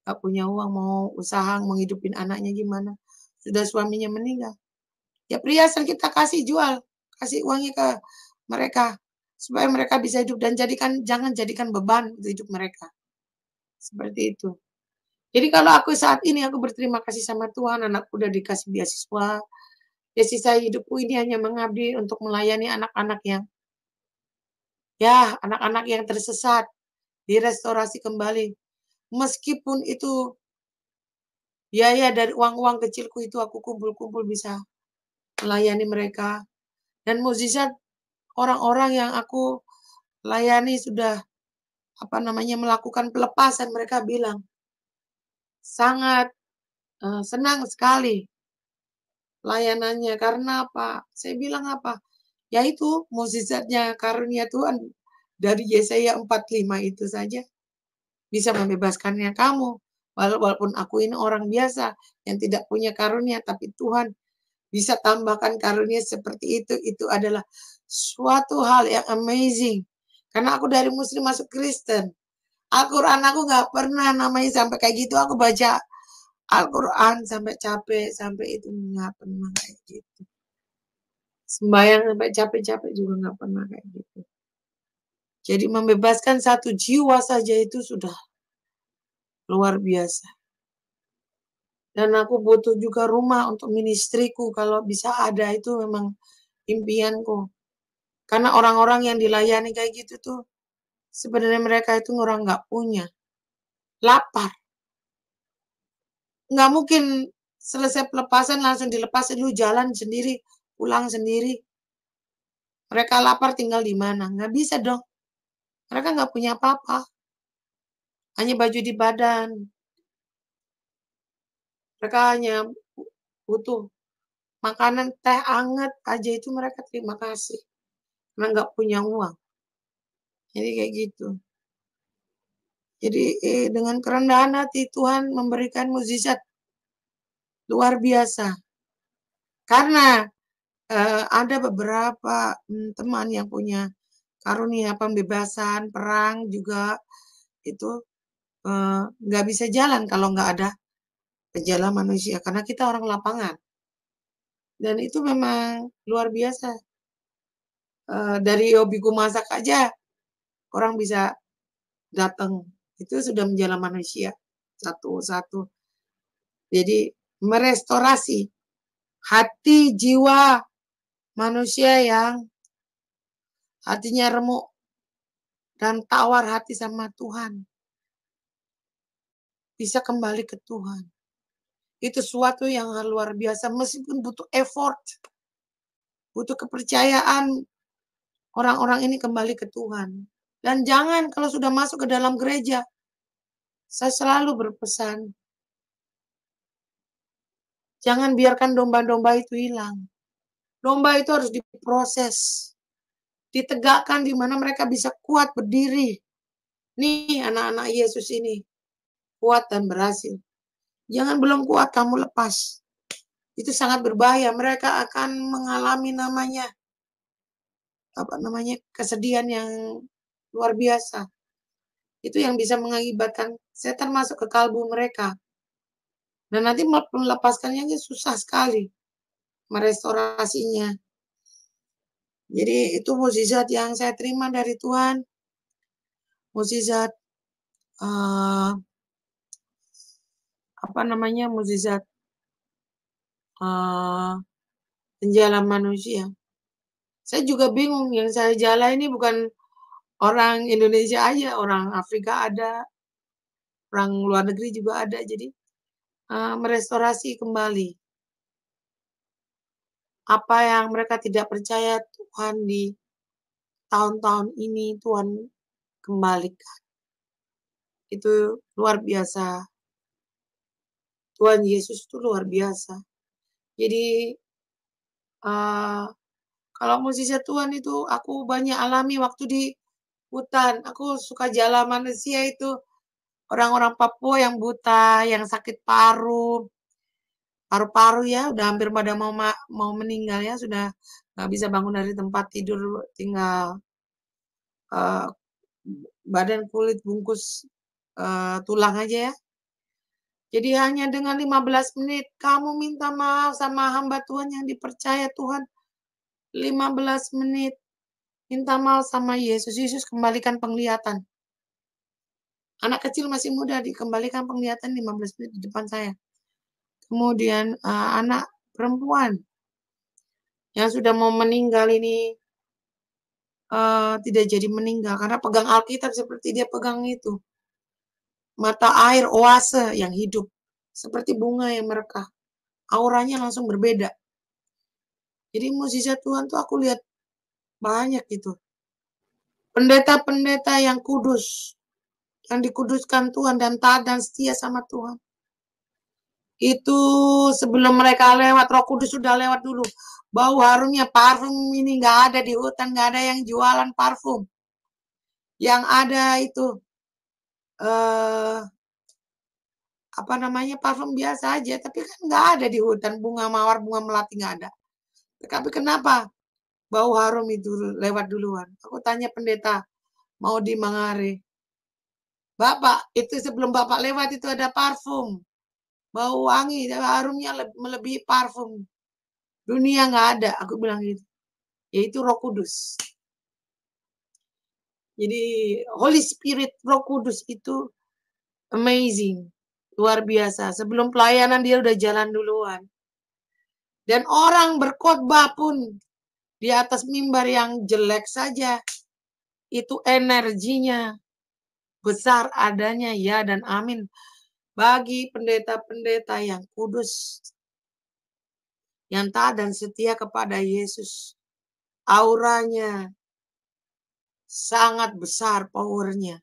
gak punya uang mau usaha menghidupin anaknya gimana. Sudah suaminya meninggal. Ya perhiasan kita kasih jual, kasih uangnya ke mereka supaya mereka bisa hidup dan jadikan jangan jadikan beban untuk hidup mereka. Seperti itu. Jadi kalau aku saat ini aku berterima kasih sama Tuhan, anakku udah dikasih beasiswa. Ya sisa hidupku ini hanya mengabdi untuk melayani anak-anak yang ya, anak-anak yang tersesat direstorasi kembali. Meskipun itu ya ya dari uang-uang kecilku itu aku kumpul-kumpul bisa melayani mereka. Dan mukjizat orang-orang yang aku layani sudah apa namanya melakukan pelepasan mereka bilang sangat uh, senang sekali layanannya karena apa? Saya bilang apa? Yaitu mukjizatnya karunia Tuhan dari Yesaya 45 itu saja bisa membebaskannya kamu. Walaupun aku ini orang biasa yang tidak punya karunia, tapi Tuhan bisa tambahkan karunia seperti itu. Itu adalah suatu hal yang amazing. Karena aku dari muslim masuk Kristen. Al-Quran aku nggak pernah namanya sampai kayak gitu. Aku baca Al-Quran sampai capek, sampai itu nggak pernah kayak gitu. Sembayang sampai capek-capek juga nggak pernah kayak gitu. Jadi membebaskan satu jiwa saja itu sudah luar biasa. Dan aku butuh juga rumah untuk ministriku. Kalau bisa ada itu memang impianku. Karena orang-orang yang dilayani kayak gitu tuh sebenarnya mereka itu orang nggak punya. Lapar. Nggak mungkin selesai pelepasan langsung dilepas lu jalan sendiri, pulang sendiri. Mereka lapar tinggal di mana? Nggak bisa dong. Mereka nggak punya apa-apa. Hanya baju di badan. Mereka hanya butuh makanan teh anget aja itu mereka terima kasih. Karena nggak punya uang. Jadi kayak gitu. Jadi eh, dengan kerendahan hati Tuhan memberikan mujizat luar biasa. Karena eh, ada beberapa hmm, teman yang punya karunia pembebasan, perang juga itu eh, nggak eh, bisa jalan kalau nggak ada gejala manusia karena kita orang lapangan dan itu memang luar biasa Uh, dari hobiku masak aja orang bisa datang itu sudah menjalan manusia satu-satu. Jadi merestorasi hati jiwa manusia yang hatinya remuk dan tawar hati sama Tuhan. Bisa kembali ke Tuhan. Itu suatu yang luar biasa meskipun butuh effort. Butuh kepercayaan orang-orang ini kembali ke Tuhan. Dan jangan kalau sudah masuk ke dalam gereja. Saya selalu berpesan. Jangan biarkan domba-domba itu hilang. Domba itu harus diproses. Ditegakkan di mana mereka bisa kuat berdiri. Nih anak-anak Yesus ini. Kuat dan berhasil. Jangan belum kuat kamu lepas. Itu sangat berbahaya. Mereka akan mengalami namanya apa namanya kesedihan yang luar biasa. Itu yang bisa mengakibatkan setan masuk ke kalbu mereka. Dan nanti melepaskannya susah sekali merestorasinya. Jadi itu mukjizat yang saya terima dari Tuhan. Mukjizat uh, eh, apa namanya mukjizat uh, eh, penjala manusia. Saya juga bingung yang saya jala ini bukan orang Indonesia aja, orang Afrika ada, orang luar negeri juga ada. Jadi uh, merestorasi kembali apa yang mereka tidak percaya Tuhan di tahun-tahun ini Tuhan kembalikan. Itu luar biasa. Tuhan Yesus itu luar biasa. Jadi uh, kalau musisi Tuhan itu aku banyak alami waktu di hutan. Aku suka jalan manusia itu orang-orang Papua yang buta, yang sakit paru, paru-paru ya, udah hampir pada mau mau meninggal ya, sudah nggak bisa bangun dari tempat tidur, tinggal uh, badan kulit bungkus uh, tulang aja ya. Jadi hanya dengan 15 menit kamu minta maaf sama hamba Tuhan yang dipercaya Tuhan 15 menit Minta maaf sama Yesus. Yesus kembalikan penglihatan. Anak kecil masih muda dikembalikan penglihatan 15 menit di depan saya. Kemudian uh, anak perempuan yang sudah mau meninggal ini uh, tidak jadi meninggal karena pegang Alkitab seperti dia pegang itu. Mata air oase yang hidup seperti bunga yang merekah. Auranya langsung berbeda. Jadi musisi Tuhan tuh aku lihat banyak itu. Pendeta-pendeta yang kudus, yang dikuduskan Tuhan dan taat dan setia sama Tuhan. Itu sebelum mereka lewat, roh kudus sudah lewat dulu. Bau harumnya parfum ini nggak ada di hutan, nggak ada yang jualan parfum. Yang ada itu eh apa namanya parfum biasa aja, tapi kan nggak ada di hutan bunga mawar, bunga melati nggak ada. Tapi kenapa? bau harum itu lewat duluan. Aku tanya pendeta, mau di Mangare. Bapak, itu sebelum Bapak lewat itu ada parfum. Bau wangi, harumnya melebihi parfum. Dunia nggak ada, aku bilang gitu. Yaitu roh kudus. Jadi Holy Spirit, roh kudus itu amazing. Luar biasa. Sebelum pelayanan dia udah jalan duluan. Dan orang berkhotbah pun di atas mimbar yang jelek saja itu energinya besar adanya ya dan amin bagi pendeta-pendeta yang kudus yang taat dan setia kepada Yesus auranya sangat besar powernya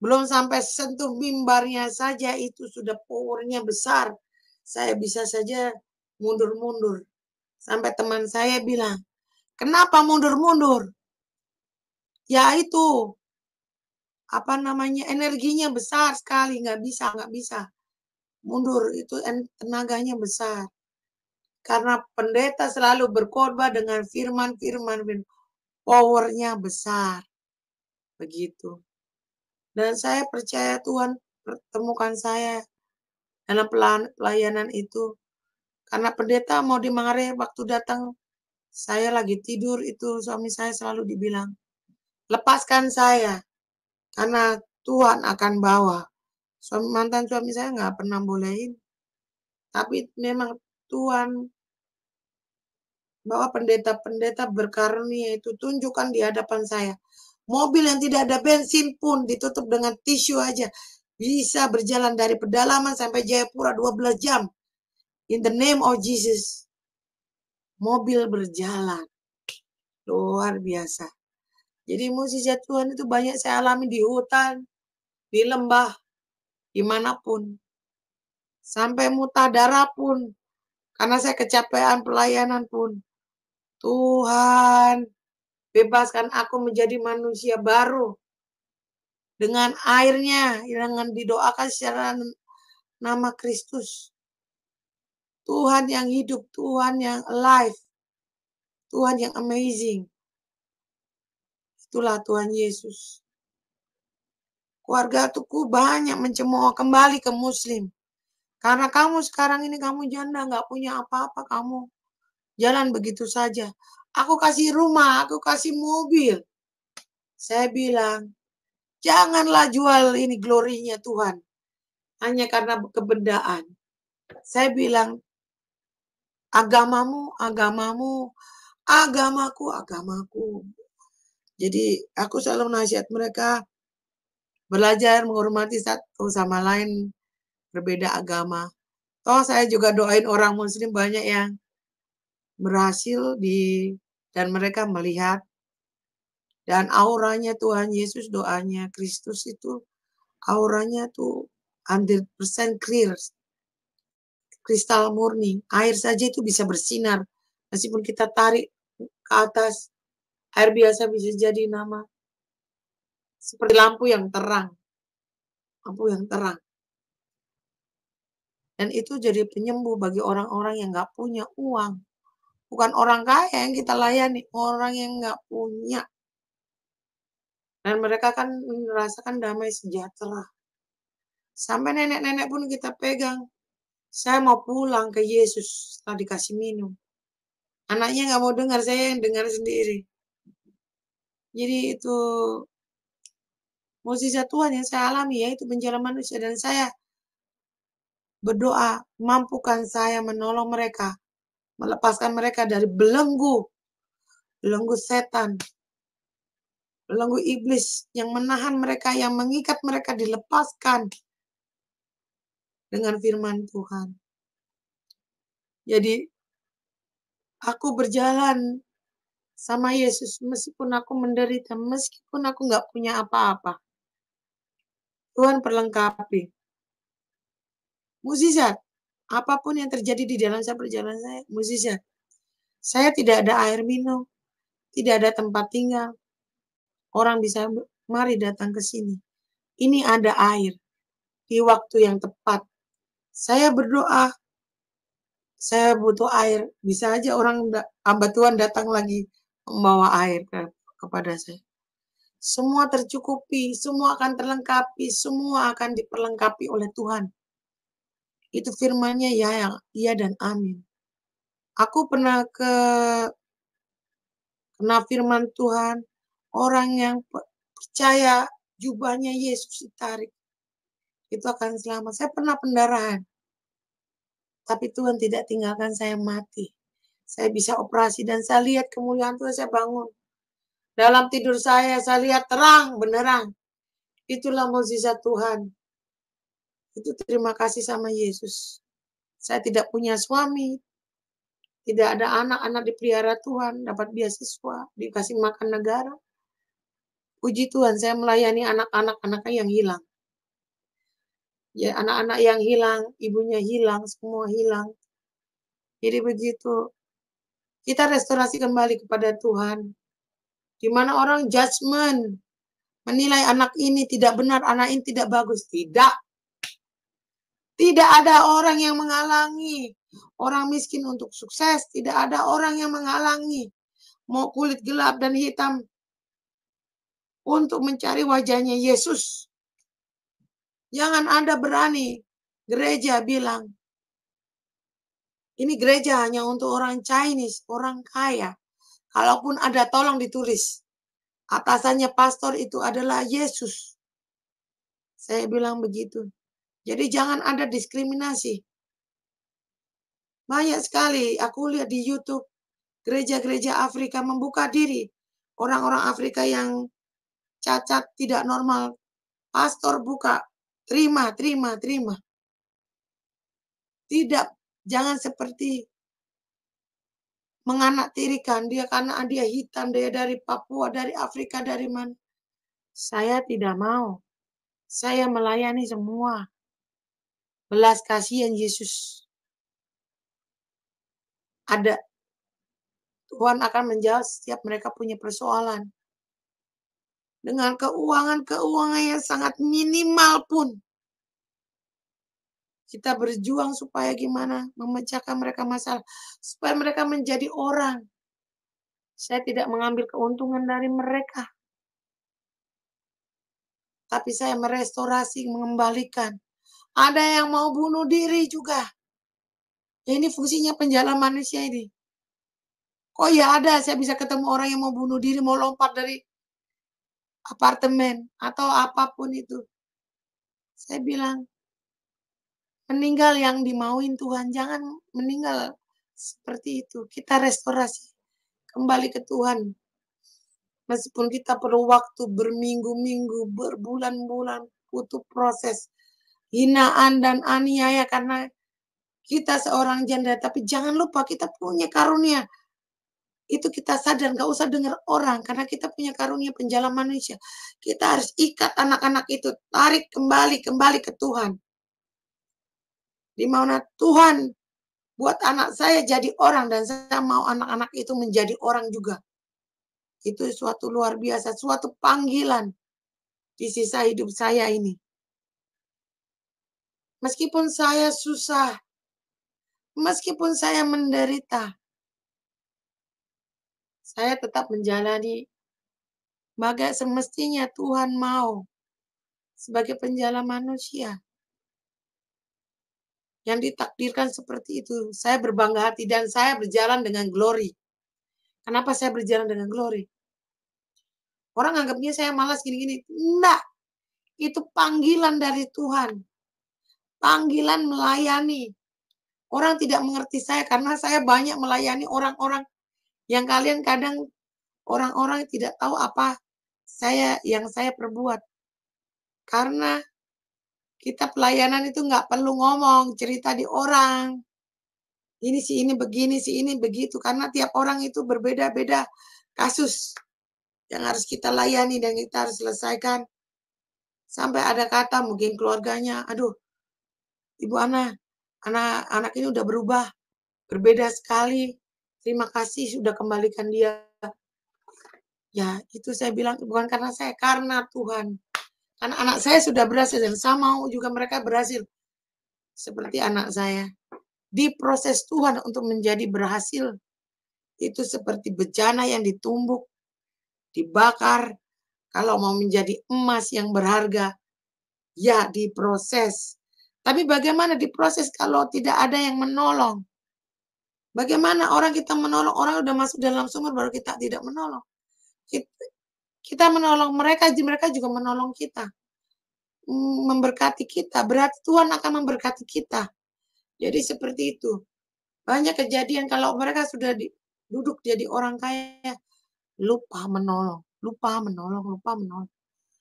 belum sampai sentuh mimbarnya saja itu sudah powernya besar saya bisa saja mundur-mundur sampai teman saya bilang Kenapa mundur-mundur? Ya itu apa namanya energinya besar sekali, nggak bisa, nggak bisa mundur itu tenaganya besar. Karena pendeta selalu berkorban dengan firman-firman, powernya besar. Begitu. Dan saya percaya Tuhan pertemukan saya dalam pelayanan itu. Karena pendeta mau dimarah waktu datang saya lagi tidur itu suami saya selalu dibilang, lepaskan saya karena Tuhan akan bawa. Suami mantan suami saya nggak pernah bolehin. Tapi memang Tuhan bawa pendeta-pendeta berkarunia itu tunjukkan di hadapan saya. Mobil yang tidak ada bensin pun ditutup dengan tisu aja. Bisa berjalan dari pedalaman sampai Jayapura 12 jam. In the name of Jesus mobil berjalan. Luar biasa. Jadi mukjizat Tuhan itu banyak saya alami di hutan, di lembah, dimanapun. Sampai darah pun. Karena saya kecapean pelayanan pun. Tuhan, bebaskan aku menjadi manusia baru. Dengan airnya, dengan didoakan secara nama Kristus. Tuhan yang hidup, Tuhan yang alive, Tuhan yang amazing. Itulah Tuhan Yesus. Keluarga tuku banyak mencemooh kembali ke Muslim. Karena kamu sekarang ini kamu janda, nggak punya apa-apa kamu. Jalan begitu saja. Aku kasih rumah, aku kasih mobil. Saya bilang, janganlah jual ini glorinya Tuhan. Hanya karena kebendaan. Saya bilang, agamamu agamamu agamaku agamaku jadi aku selalu nasihat mereka belajar menghormati satu sama lain berbeda agama toh saya juga doain orang muslim banyak yang berhasil di dan mereka melihat dan auranya Tuhan Yesus doanya Kristus itu auranya tuh 100% clear kristal murni. Air saja itu bisa bersinar. Meskipun kita tarik ke atas, air biasa bisa jadi nama. Seperti lampu yang terang. Lampu yang terang. Dan itu jadi penyembuh bagi orang-orang yang nggak punya uang. Bukan orang kaya yang kita layani, orang yang nggak punya. Dan mereka kan merasakan damai sejahtera. Sampai nenek-nenek pun kita pegang, saya mau pulang ke Yesus setelah dikasih minum. Anaknya nggak mau dengar, saya yang dengar sendiri. Jadi itu mukjizat Tuhan yang saya alami ya itu penjara manusia dan saya berdoa mampukan saya menolong mereka melepaskan mereka dari belenggu belenggu setan belenggu iblis yang menahan mereka yang mengikat mereka dilepaskan dengan firman Tuhan. Jadi aku berjalan sama Yesus meskipun aku menderita, meskipun aku nggak punya apa-apa. Tuhan perlengkapi. Muzizat, apapun yang terjadi di dalam saya perjalanan saya, muzizat. Saya tidak ada air minum, tidak ada tempat tinggal. Orang bisa mari datang ke sini. Ini ada air di waktu yang tepat, saya berdoa, saya butuh air. Bisa aja orang hamba Tuhan datang lagi membawa air ke, kepada saya. Semua tercukupi, semua akan terlengkapi, semua akan diperlengkapi oleh Tuhan. Itu firmannya ya, yang iya ya dan amin. Aku pernah ke kena firman Tuhan, orang yang percaya jubahnya Yesus ditarik itu akan selamat. Saya pernah pendarahan. Tapi Tuhan tidak tinggalkan saya mati. Saya bisa operasi dan saya lihat kemuliaan Tuhan, saya bangun. Dalam tidur saya, saya lihat terang, benerang. Itulah mukjizat Tuhan. Itu terima kasih sama Yesus. Saya tidak punya suami, tidak ada anak-anak di dipelihara Tuhan, dapat beasiswa, dikasih makan negara. Puji Tuhan, saya melayani anak-anak anaknya yang hilang ya anak-anak yang hilang, ibunya hilang, semua hilang. Jadi begitu. Kita restorasi kembali kepada Tuhan. Di mana orang judgment, menilai anak ini tidak benar, anak ini tidak bagus. Tidak. Tidak ada orang yang menghalangi orang miskin untuk sukses. Tidak ada orang yang menghalangi mau kulit gelap dan hitam untuk mencari wajahnya Yesus. Jangan Anda berani. Gereja bilang, ini gereja hanya untuk orang Chinese, orang kaya. Kalaupun ada tolong ditulis. Atasannya pastor itu adalah Yesus. Saya bilang begitu. Jadi jangan ada diskriminasi. Banyak sekali aku lihat di YouTube gereja-gereja Afrika membuka diri. Orang-orang Afrika yang cacat tidak normal. Pastor buka Terima, terima, terima. Tidak, jangan seperti menganak tirikan dia karena dia hitam, dia dari Papua, dari Afrika, dari mana. Saya tidak mau. Saya melayani semua. Belas kasihan Yesus. Ada. Tuhan akan menjawab setiap mereka punya persoalan dengan keuangan-keuangan yang sangat minimal pun. Kita berjuang supaya gimana memecahkan mereka masalah, supaya mereka menjadi orang. Saya tidak mengambil keuntungan dari mereka. Tapi saya merestorasi, mengembalikan. Ada yang mau bunuh diri juga. Ya, ini fungsinya penjala manusia ini. Kok ya ada saya bisa ketemu orang yang mau bunuh diri, mau lompat dari apartemen atau apapun itu. Saya bilang, meninggal yang dimauin Tuhan, jangan meninggal seperti itu. Kita restorasi kembali ke Tuhan. Meskipun kita perlu waktu berminggu-minggu, berbulan-bulan, butuh proses hinaan dan aniaya karena kita seorang janda. Tapi jangan lupa kita punya karunia itu kita sadar nggak usah dengar orang karena kita punya karunia penjala manusia kita harus ikat anak-anak itu tarik kembali kembali ke Tuhan di mana Tuhan buat anak saya jadi orang dan saya mau anak-anak itu menjadi orang juga itu suatu luar biasa suatu panggilan di sisa hidup saya ini meskipun saya susah meskipun saya menderita saya tetap menjalani bagai semestinya Tuhan mau sebagai penjala manusia yang ditakdirkan seperti itu. Saya berbangga hati dan saya berjalan dengan glory. Kenapa saya berjalan dengan glory? Orang anggapnya saya malas gini-gini. Enggak. Itu panggilan dari Tuhan. Panggilan melayani. Orang tidak mengerti saya karena saya banyak melayani orang-orang yang kalian kadang orang-orang tidak tahu apa saya yang saya perbuat. Karena kita pelayanan itu nggak perlu ngomong, cerita di orang. Ini si ini begini, si ini begitu. Karena tiap orang itu berbeda-beda kasus yang harus kita layani dan kita harus selesaikan. Sampai ada kata mungkin keluarganya, aduh, Ibu Ana, anak anak ini udah berubah, berbeda sekali terima kasih sudah kembalikan dia. Ya, itu saya bilang bukan karena saya, karena Tuhan. Karena anak saya sudah berhasil dan saya mau juga mereka berhasil. Seperti anak saya. diproses Tuhan untuk menjadi berhasil. Itu seperti bejana yang ditumbuk, dibakar. Kalau mau menjadi emas yang berharga, ya diproses. Tapi bagaimana diproses kalau tidak ada yang menolong? Bagaimana orang kita menolong orang udah masuk dalam sumur baru kita tidak menolong. Kita, menolong mereka, mereka juga menolong kita. Memberkati kita, berarti Tuhan akan memberkati kita. Jadi seperti itu. Banyak kejadian kalau mereka sudah duduk jadi orang kaya, lupa menolong, lupa menolong, lupa menolong.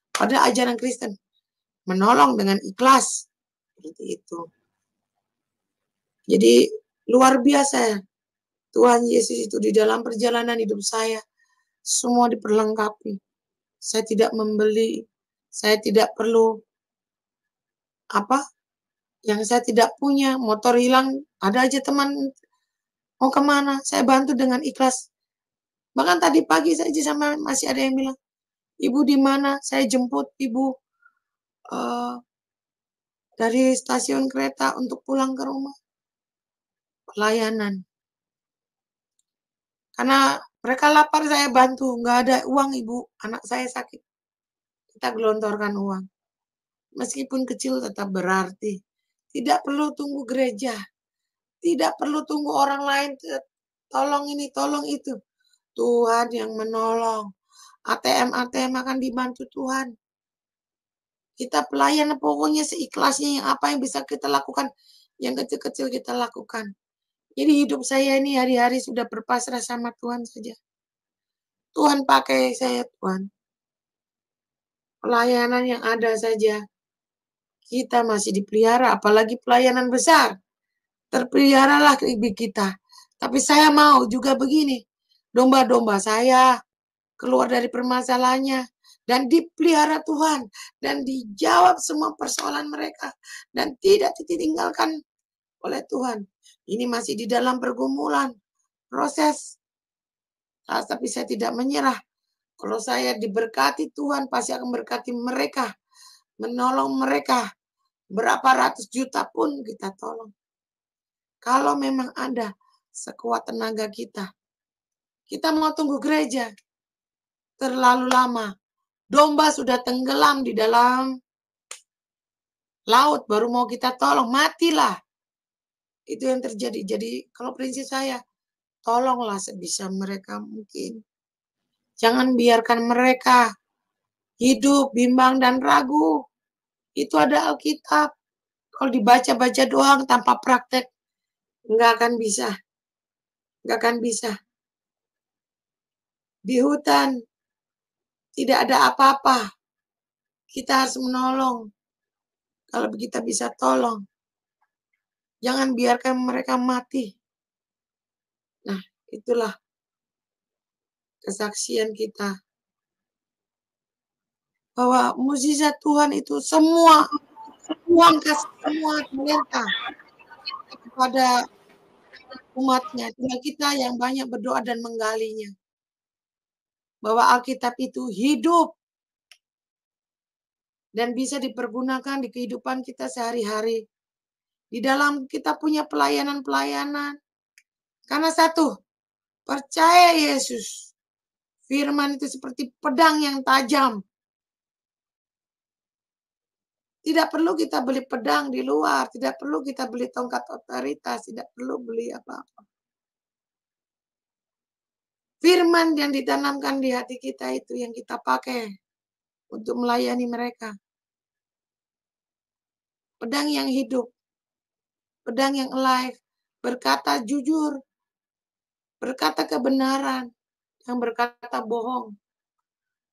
Pada ajaran Kristen menolong dengan ikhlas seperti itu. Jadi Luar biasa. ya. Tuhan Yesus itu di dalam perjalanan hidup saya semua diperlengkapi. Saya tidak membeli, saya tidak perlu apa yang saya tidak punya. Motor hilang, ada aja teman mau kemana, saya bantu dengan ikhlas. Bahkan tadi pagi saja sama masih ada yang bilang, ibu di mana? Saya jemput ibu uh, dari stasiun kereta untuk pulang ke rumah pelayanan. Karena mereka lapar saya bantu, nggak ada uang ibu, anak saya sakit. Kita gelontorkan uang. Meskipun kecil tetap berarti. Tidak perlu tunggu gereja. Tidak perlu tunggu orang lain. Tolong ini, tolong itu. Tuhan yang menolong. ATM-ATM akan dibantu Tuhan. Kita pelayan pokoknya seikhlasnya yang apa yang bisa kita lakukan. Yang kecil-kecil kita lakukan. Jadi hidup saya ini hari-hari sudah berpasrah sama Tuhan saja. Tuhan pakai saya Tuhan. Pelayanan yang ada saja. Kita masih dipelihara, apalagi pelayanan besar. Terpeliharalah ibu kita. Tapi saya mau juga begini. Domba-domba saya keluar dari permasalahannya dan dipelihara Tuhan dan dijawab semua persoalan mereka dan tidak ditinggalkan oleh Tuhan. Ini masih di dalam pergumulan, proses. Ah, tapi saya tidak menyerah. Kalau saya diberkati Tuhan pasti akan berkati mereka. Menolong mereka. Berapa ratus juta pun kita tolong. Kalau memang ada sekuat tenaga kita. Kita mau tunggu gereja. Terlalu lama. Domba sudah tenggelam di dalam laut. Baru mau kita tolong. Matilah itu yang terjadi jadi kalau prinsip saya tolonglah sebisa mereka mungkin jangan biarkan mereka hidup bimbang dan ragu itu ada Alkitab kalau dibaca-baca doang tanpa praktek nggak akan bisa nggak akan bisa di hutan tidak ada apa-apa kita harus menolong kalau kita bisa tolong Jangan biarkan mereka mati. Nah, itulah kesaksian kita. Bahwa mukjizat Tuhan itu semua uang kasih semua talenta kepada umatnya. Cuma kita yang banyak berdoa dan menggalinya. Bahwa Alkitab itu hidup dan bisa dipergunakan di kehidupan kita sehari-hari. Di dalam kita punya pelayanan-pelayanan. Karena satu, percaya Yesus. Firman itu seperti pedang yang tajam. Tidak perlu kita beli pedang di luar, tidak perlu kita beli tongkat otoritas, tidak perlu beli apa-apa. Firman yang ditanamkan di hati kita itu yang kita pakai untuk melayani mereka. Pedang yang hidup pedang yang alive, berkata jujur, berkata kebenaran, yang berkata bohong.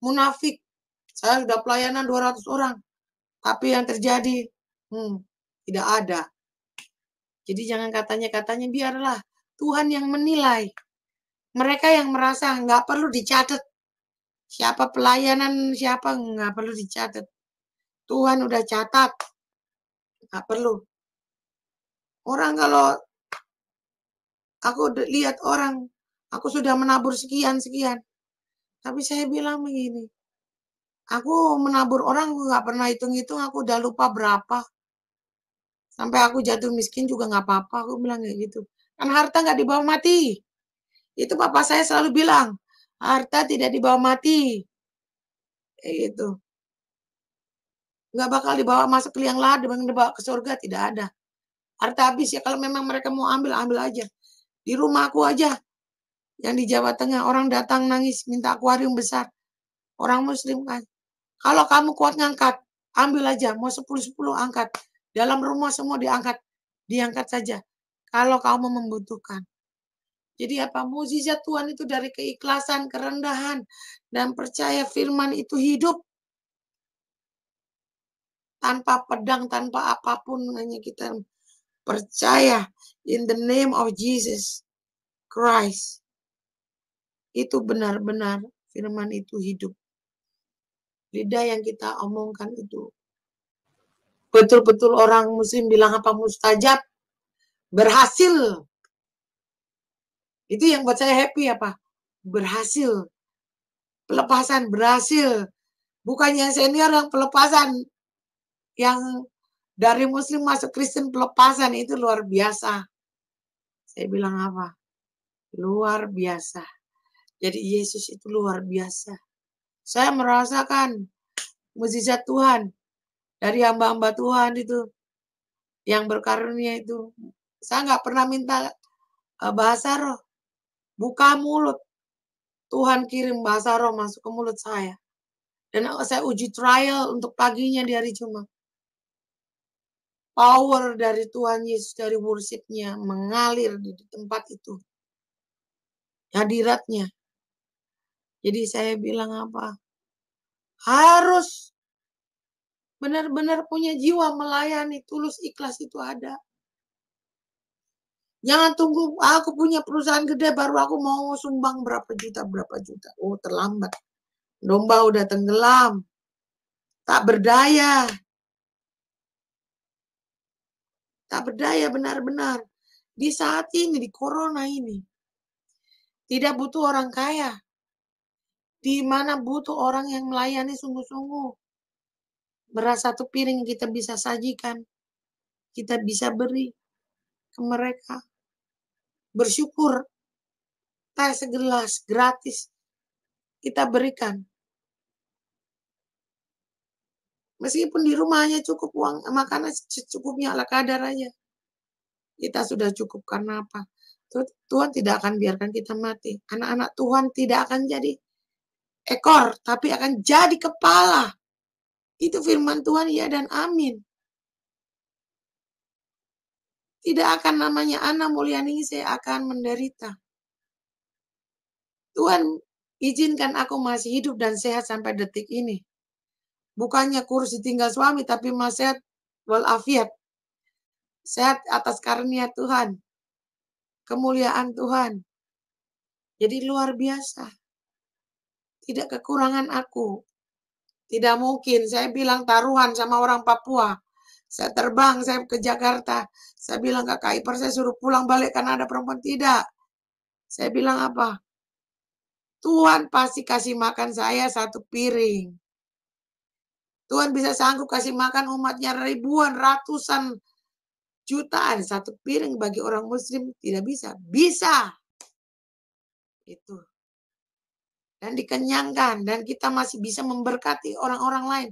Munafik, saya sudah pelayanan 200 orang, tapi yang terjadi, hmm, tidak ada. Jadi jangan katanya-katanya, biarlah Tuhan yang menilai. Mereka yang merasa nggak perlu dicatat. Siapa pelayanan, siapa nggak perlu dicatat. Tuhan udah catat. Nggak perlu. Orang kalau aku lihat orang, aku sudah menabur sekian-sekian. Tapi saya bilang begini, aku menabur orang aku nggak pernah hitung-hitung, aku udah lupa berapa. Sampai aku jatuh miskin juga nggak apa-apa, aku bilang kayak gitu. Kan harta nggak dibawa mati. Itu papa saya selalu bilang, harta tidak dibawa mati. Kayak gitu. Nggak bakal dibawa masuk ke liang lahat, dibawa ke surga, tidak ada harta habis ya kalau memang mereka mau ambil ambil aja di rumah aku aja yang di Jawa Tengah orang datang nangis minta akuarium besar orang muslim kan kalau kamu kuat ngangkat ambil aja mau 10-10 angkat dalam rumah semua diangkat diangkat saja kalau kamu membutuhkan jadi apa mukjizat Tuhan itu dari keikhlasan, kerendahan dan percaya firman itu hidup. Tanpa pedang, tanpa apapun hanya kita Percaya in the name of Jesus Christ. Itu benar-benar firman itu hidup. Lidah yang kita omongkan itu. Betul-betul orang muslim bilang apa mustajab. Berhasil. Itu yang buat saya happy apa? Berhasil. Pelepasan berhasil. Bukannya senior yang pelepasan. Yang dari Muslim masuk Kristen pelepasan itu luar biasa. Saya bilang apa? Luar biasa. Jadi Yesus itu luar biasa. Saya merasakan mukjizat Tuhan dari hamba-hamba Tuhan itu yang berkarunia itu. Saya nggak pernah minta eh, bahasa roh. Buka mulut. Tuhan kirim bahasa roh masuk ke mulut saya. Dan eh, saya uji trial untuk paginya di hari Jumat power dari Tuhan Yesus dari worshipnya mengalir di tempat itu. Hadiratnya. Jadi saya bilang apa? Harus benar-benar punya jiwa melayani, tulus ikhlas itu ada. Jangan tunggu aku punya perusahaan gede baru aku mau sumbang berapa juta, berapa juta. Oh terlambat. Domba udah tenggelam. Tak berdaya. Tak berdaya benar-benar. Di saat ini, di corona ini. Tidak butuh orang kaya. Di mana butuh orang yang melayani sungguh-sungguh. Beras satu piring kita bisa sajikan. Kita bisa beri ke mereka. Bersyukur. Teh segelas gratis kita berikan Meskipun di rumahnya cukup uang eh, makanan secukupnya ala kadar aja. Kita sudah cukup karena apa? Tuhan tidak akan biarkan kita mati. Anak-anak Tuhan tidak akan jadi ekor, tapi akan jadi kepala. Itu firman Tuhan ya dan amin. Tidak akan namanya anak Mulyani saya akan menderita. Tuhan izinkan aku masih hidup dan sehat sampai detik ini bukannya kursi tinggal suami tapi wal walafiat sehat atas karunia Tuhan kemuliaan Tuhan jadi luar biasa tidak kekurangan aku tidak mungkin saya bilang taruhan sama orang Papua saya terbang saya ke Jakarta saya bilang kakak Iper saya suruh pulang balik karena ada perempuan tidak saya bilang apa Tuhan pasti kasih makan saya satu piring Tuhan bisa sanggup kasih makan umatnya ribuan, ratusan, jutaan. Satu piring bagi orang muslim tidak bisa. Bisa. Itu. Dan dikenyangkan. Dan kita masih bisa memberkati orang-orang lain.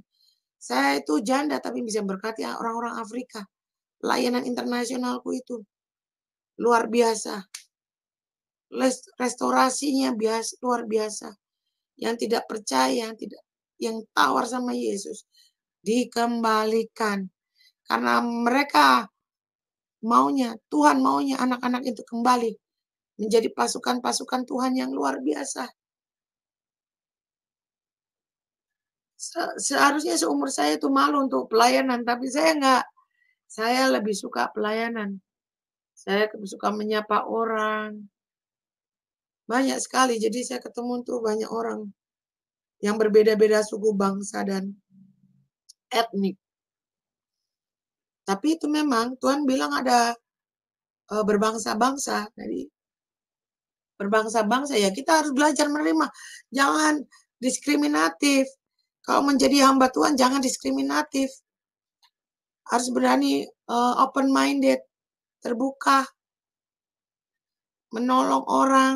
Saya itu janda tapi bisa memberkati orang-orang Afrika. Layanan internasionalku itu. Luar biasa restorasinya biasa luar biasa. Yang tidak percaya, yang tidak yang tawar sama Yesus dikembalikan karena mereka maunya Tuhan maunya anak-anak itu kembali menjadi pasukan-pasukan Tuhan yang luar biasa. Seharusnya seumur saya itu malu untuk pelayanan, tapi saya nggak. Saya lebih suka pelayanan. Saya suka menyapa orang. Banyak sekali, jadi saya ketemu tuh banyak orang yang berbeda-beda suku, bangsa, dan etnik. Tapi itu memang Tuhan bilang ada e, berbangsa-bangsa. Jadi berbangsa-bangsa ya kita harus belajar menerima. Jangan diskriminatif. Kalau menjadi hamba Tuhan jangan diskriminatif. Harus berani e, eh, open minded, terbuka, menolong orang.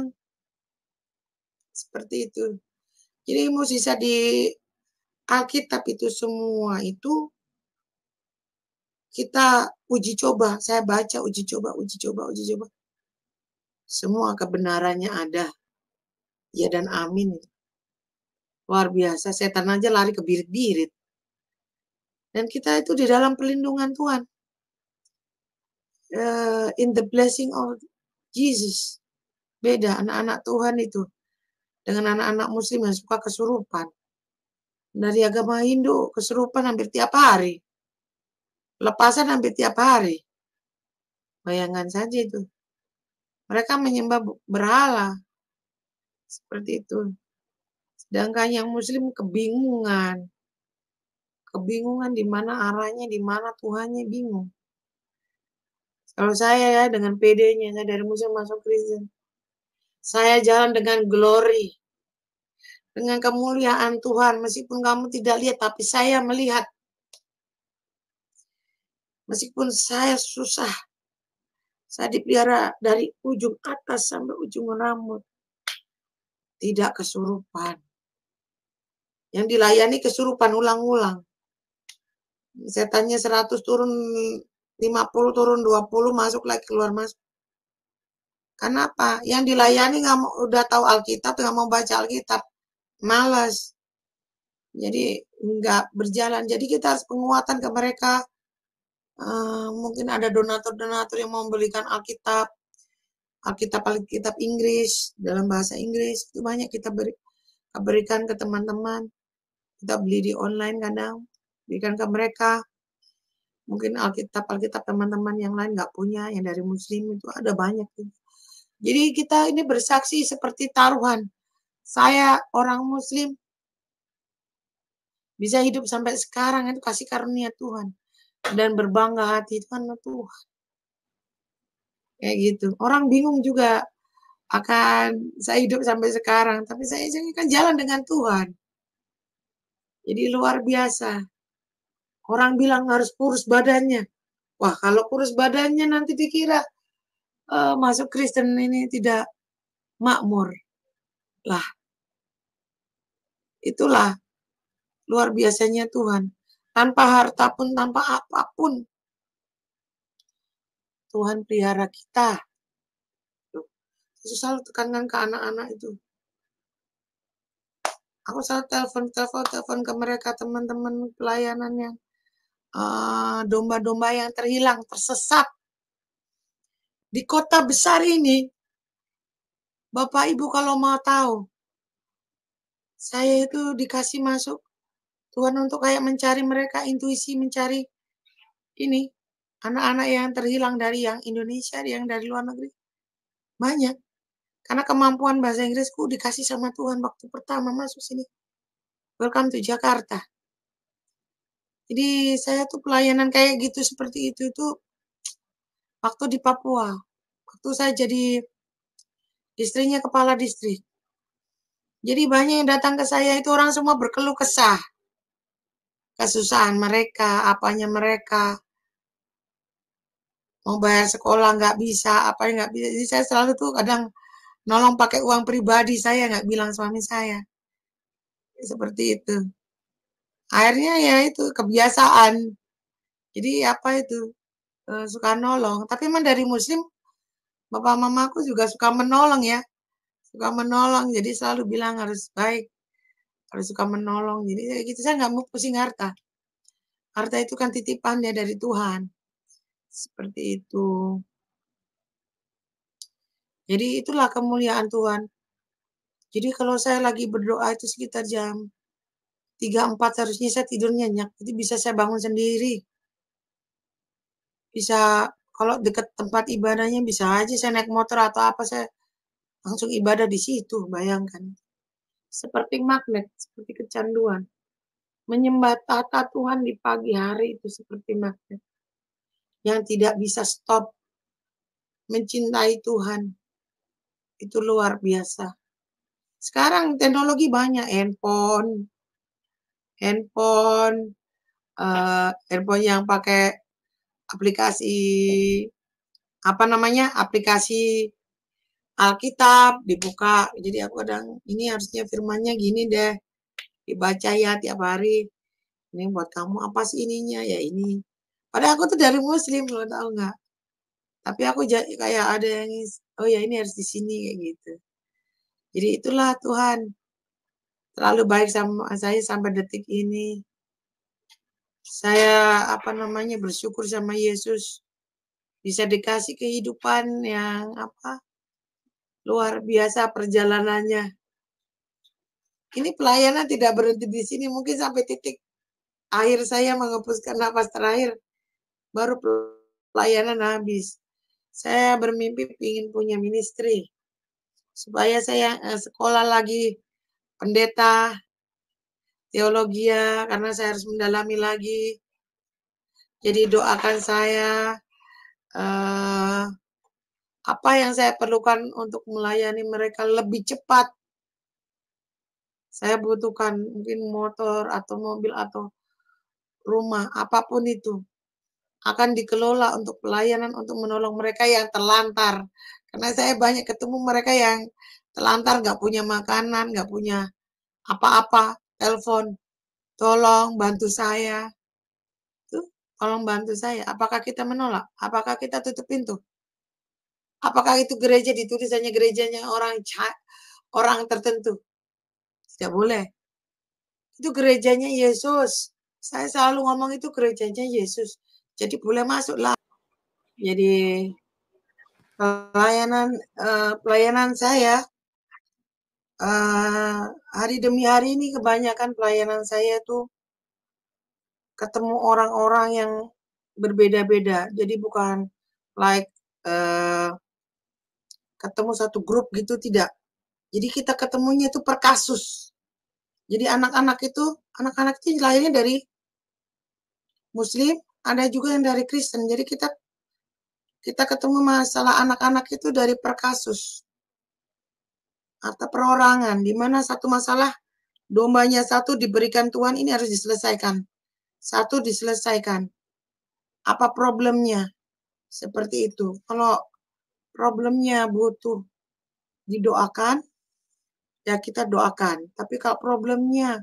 Seperti itu. Jadi musisa di Alkitab itu semua itu kita uji coba. Saya baca uji coba, uji coba, uji coba. Semua kebenarannya ada. Ya dan amin. Luar biasa, setan aja lari ke birit-birit. Dan kita itu di dalam perlindungan Tuhan. Uh, in the blessing of Jesus. Beda anak-anak Tuhan itu dengan anak-anak muslim yang suka kesurupan. Dari agama Hindu, kesurupan hampir tiap hari. Lepasan hampir tiap hari. Bayangan saja itu. Mereka menyembah berhala. Seperti itu. Sedangkan yang muslim kebingungan. Kebingungan di mana arahnya, di mana Tuhannya bingung. Kalau saya ya dengan PD-nya, saya dari muslim masuk Kristen. Saya jalan dengan glory dengan kemuliaan Tuhan. Meskipun kamu tidak lihat, tapi saya melihat. Meskipun saya susah, saya dipelihara dari ujung atas sampai ujung rambut. Tidak kesurupan. Yang dilayani kesurupan ulang-ulang. Setannya 100 turun 50 turun 20 masuk lagi keluar masuk. Kenapa? Yang dilayani nggak mau udah tahu Alkitab nggak mau baca Alkitab malas. Jadi nggak berjalan. Jadi kita harus penguatan ke mereka. Uh, mungkin ada donatur-donatur yang mau membelikan Alkitab, Alkitab Alkitab Inggris dalam bahasa Inggris itu banyak kita beri, berikan ke teman-teman. Kita beli di online kadang, berikan ke mereka. Mungkin Alkitab Alkitab teman-teman yang lain nggak punya, yang dari Muslim itu ada banyak. Jadi kita ini bersaksi seperti taruhan saya orang muslim bisa hidup sampai sekarang itu kasih karunia Tuhan dan berbangga hati itu kan Tuhan. Kayak gitu. Orang bingung juga akan saya hidup sampai sekarang, tapi saya kan jalan dengan Tuhan. Jadi luar biasa. Orang bilang harus kurus badannya. Wah, kalau kurus badannya nanti dikira uh, masuk Kristen ini tidak makmur. Lah, Itulah luar biasanya Tuhan. Tanpa harta pun, tanpa apapun. Tuhan pelihara kita. Aku selalu tekankan ke anak-anak itu. Aku selalu telepon, telepon, telepon ke mereka teman-teman pelayanan yang eh, domba-domba uh, domba -domba yang terhilang, tersesat. Di kota besar ini, Bapak Ibu kalau mau tahu, saya itu dikasih masuk Tuhan untuk kayak mencari mereka intuisi mencari ini anak-anak yang terhilang dari yang Indonesia yang dari luar negeri banyak karena kemampuan bahasa Inggrisku dikasih sama Tuhan waktu pertama masuk sini welcome to Jakarta jadi saya tuh pelayanan kayak gitu seperti itu itu waktu di Papua waktu saya jadi istrinya kepala distrik jadi banyak yang datang ke saya itu orang semua berkeluh kesah. Kesusahan mereka, apanya mereka. Mau bayar sekolah nggak bisa, apa nggak bisa. Jadi saya selalu tuh kadang nolong pakai uang pribadi saya, nggak bilang suami saya. Seperti itu. Akhirnya ya itu kebiasaan. Jadi apa itu? Eh, suka nolong. Tapi memang dari muslim, bapak mamaku juga suka menolong ya suka menolong jadi selalu bilang harus baik harus suka menolong jadi gitu saya nggak mau pusing harta harta itu kan titipannya dari Tuhan seperti itu jadi itulah kemuliaan Tuhan jadi kalau saya lagi berdoa itu sekitar jam tiga empat harusnya saya tidur nyenyak itu bisa saya bangun sendiri bisa kalau dekat tempat ibadahnya bisa aja saya naik motor atau apa saya langsung ibadah di situ, bayangkan. Seperti magnet, seperti kecanduan. Menyembah tata Tuhan di pagi hari itu seperti magnet. Yang tidak bisa stop. Mencintai Tuhan. Itu luar biasa. Sekarang teknologi banyak, handphone, handphone, uh, handphone yang pakai aplikasi apa namanya aplikasi Alkitab dibuka jadi aku kadang ini harusnya firmannya gini deh dibaca ya tiap hari ini buat kamu apa sih ininya ya ini padahal aku tuh dari muslim lo tau nggak tapi aku kayak ada yang oh ya ini harus di sini kayak gitu jadi itulah Tuhan terlalu baik sama saya sampai detik ini saya apa namanya bersyukur sama Yesus bisa dikasih kehidupan yang apa Luar biasa perjalanannya. Ini pelayanan tidak berhenti di sini, mungkin sampai titik akhir saya mengepuskan nafas terakhir, baru pelayanan habis. Saya bermimpi ingin punya ministry, supaya saya eh, sekolah lagi pendeta, teologi ya karena saya harus mendalami lagi. Jadi doakan saya. Uh, apa yang saya perlukan untuk melayani mereka lebih cepat. Saya butuhkan mungkin motor atau mobil atau rumah, apapun itu. Akan dikelola untuk pelayanan untuk menolong mereka yang terlantar. Karena saya banyak ketemu mereka yang terlantar, nggak punya makanan, nggak punya apa-apa, telepon, tolong bantu saya. Tuh, tolong bantu saya. Apakah kita menolak? Apakah kita tutup pintu? Apakah itu gereja ditulis hanya gerejanya orang orang tertentu? Tidak boleh. Itu gerejanya Yesus. Saya selalu ngomong itu gerejanya Yesus. Jadi boleh masuklah. Jadi pelayanan uh, pelayanan saya uh, hari demi hari ini kebanyakan pelayanan saya itu ketemu orang-orang yang berbeda-beda. Jadi bukan like uh, ketemu satu grup gitu tidak. Jadi kita ketemunya itu per kasus. Jadi anak-anak itu, anak-anak itu lahirnya dari Muslim, ada juga yang dari Kristen. Jadi kita kita ketemu masalah anak-anak itu dari per kasus atau perorangan, di mana satu masalah dombanya satu diberikan Tuhan ini harus diselesaikan. Satu diselesaikan. Apa problemnya? Seperti itu. Kalau problemnya butuh didoakan, ya kita doakan. Tapi kalau problemnya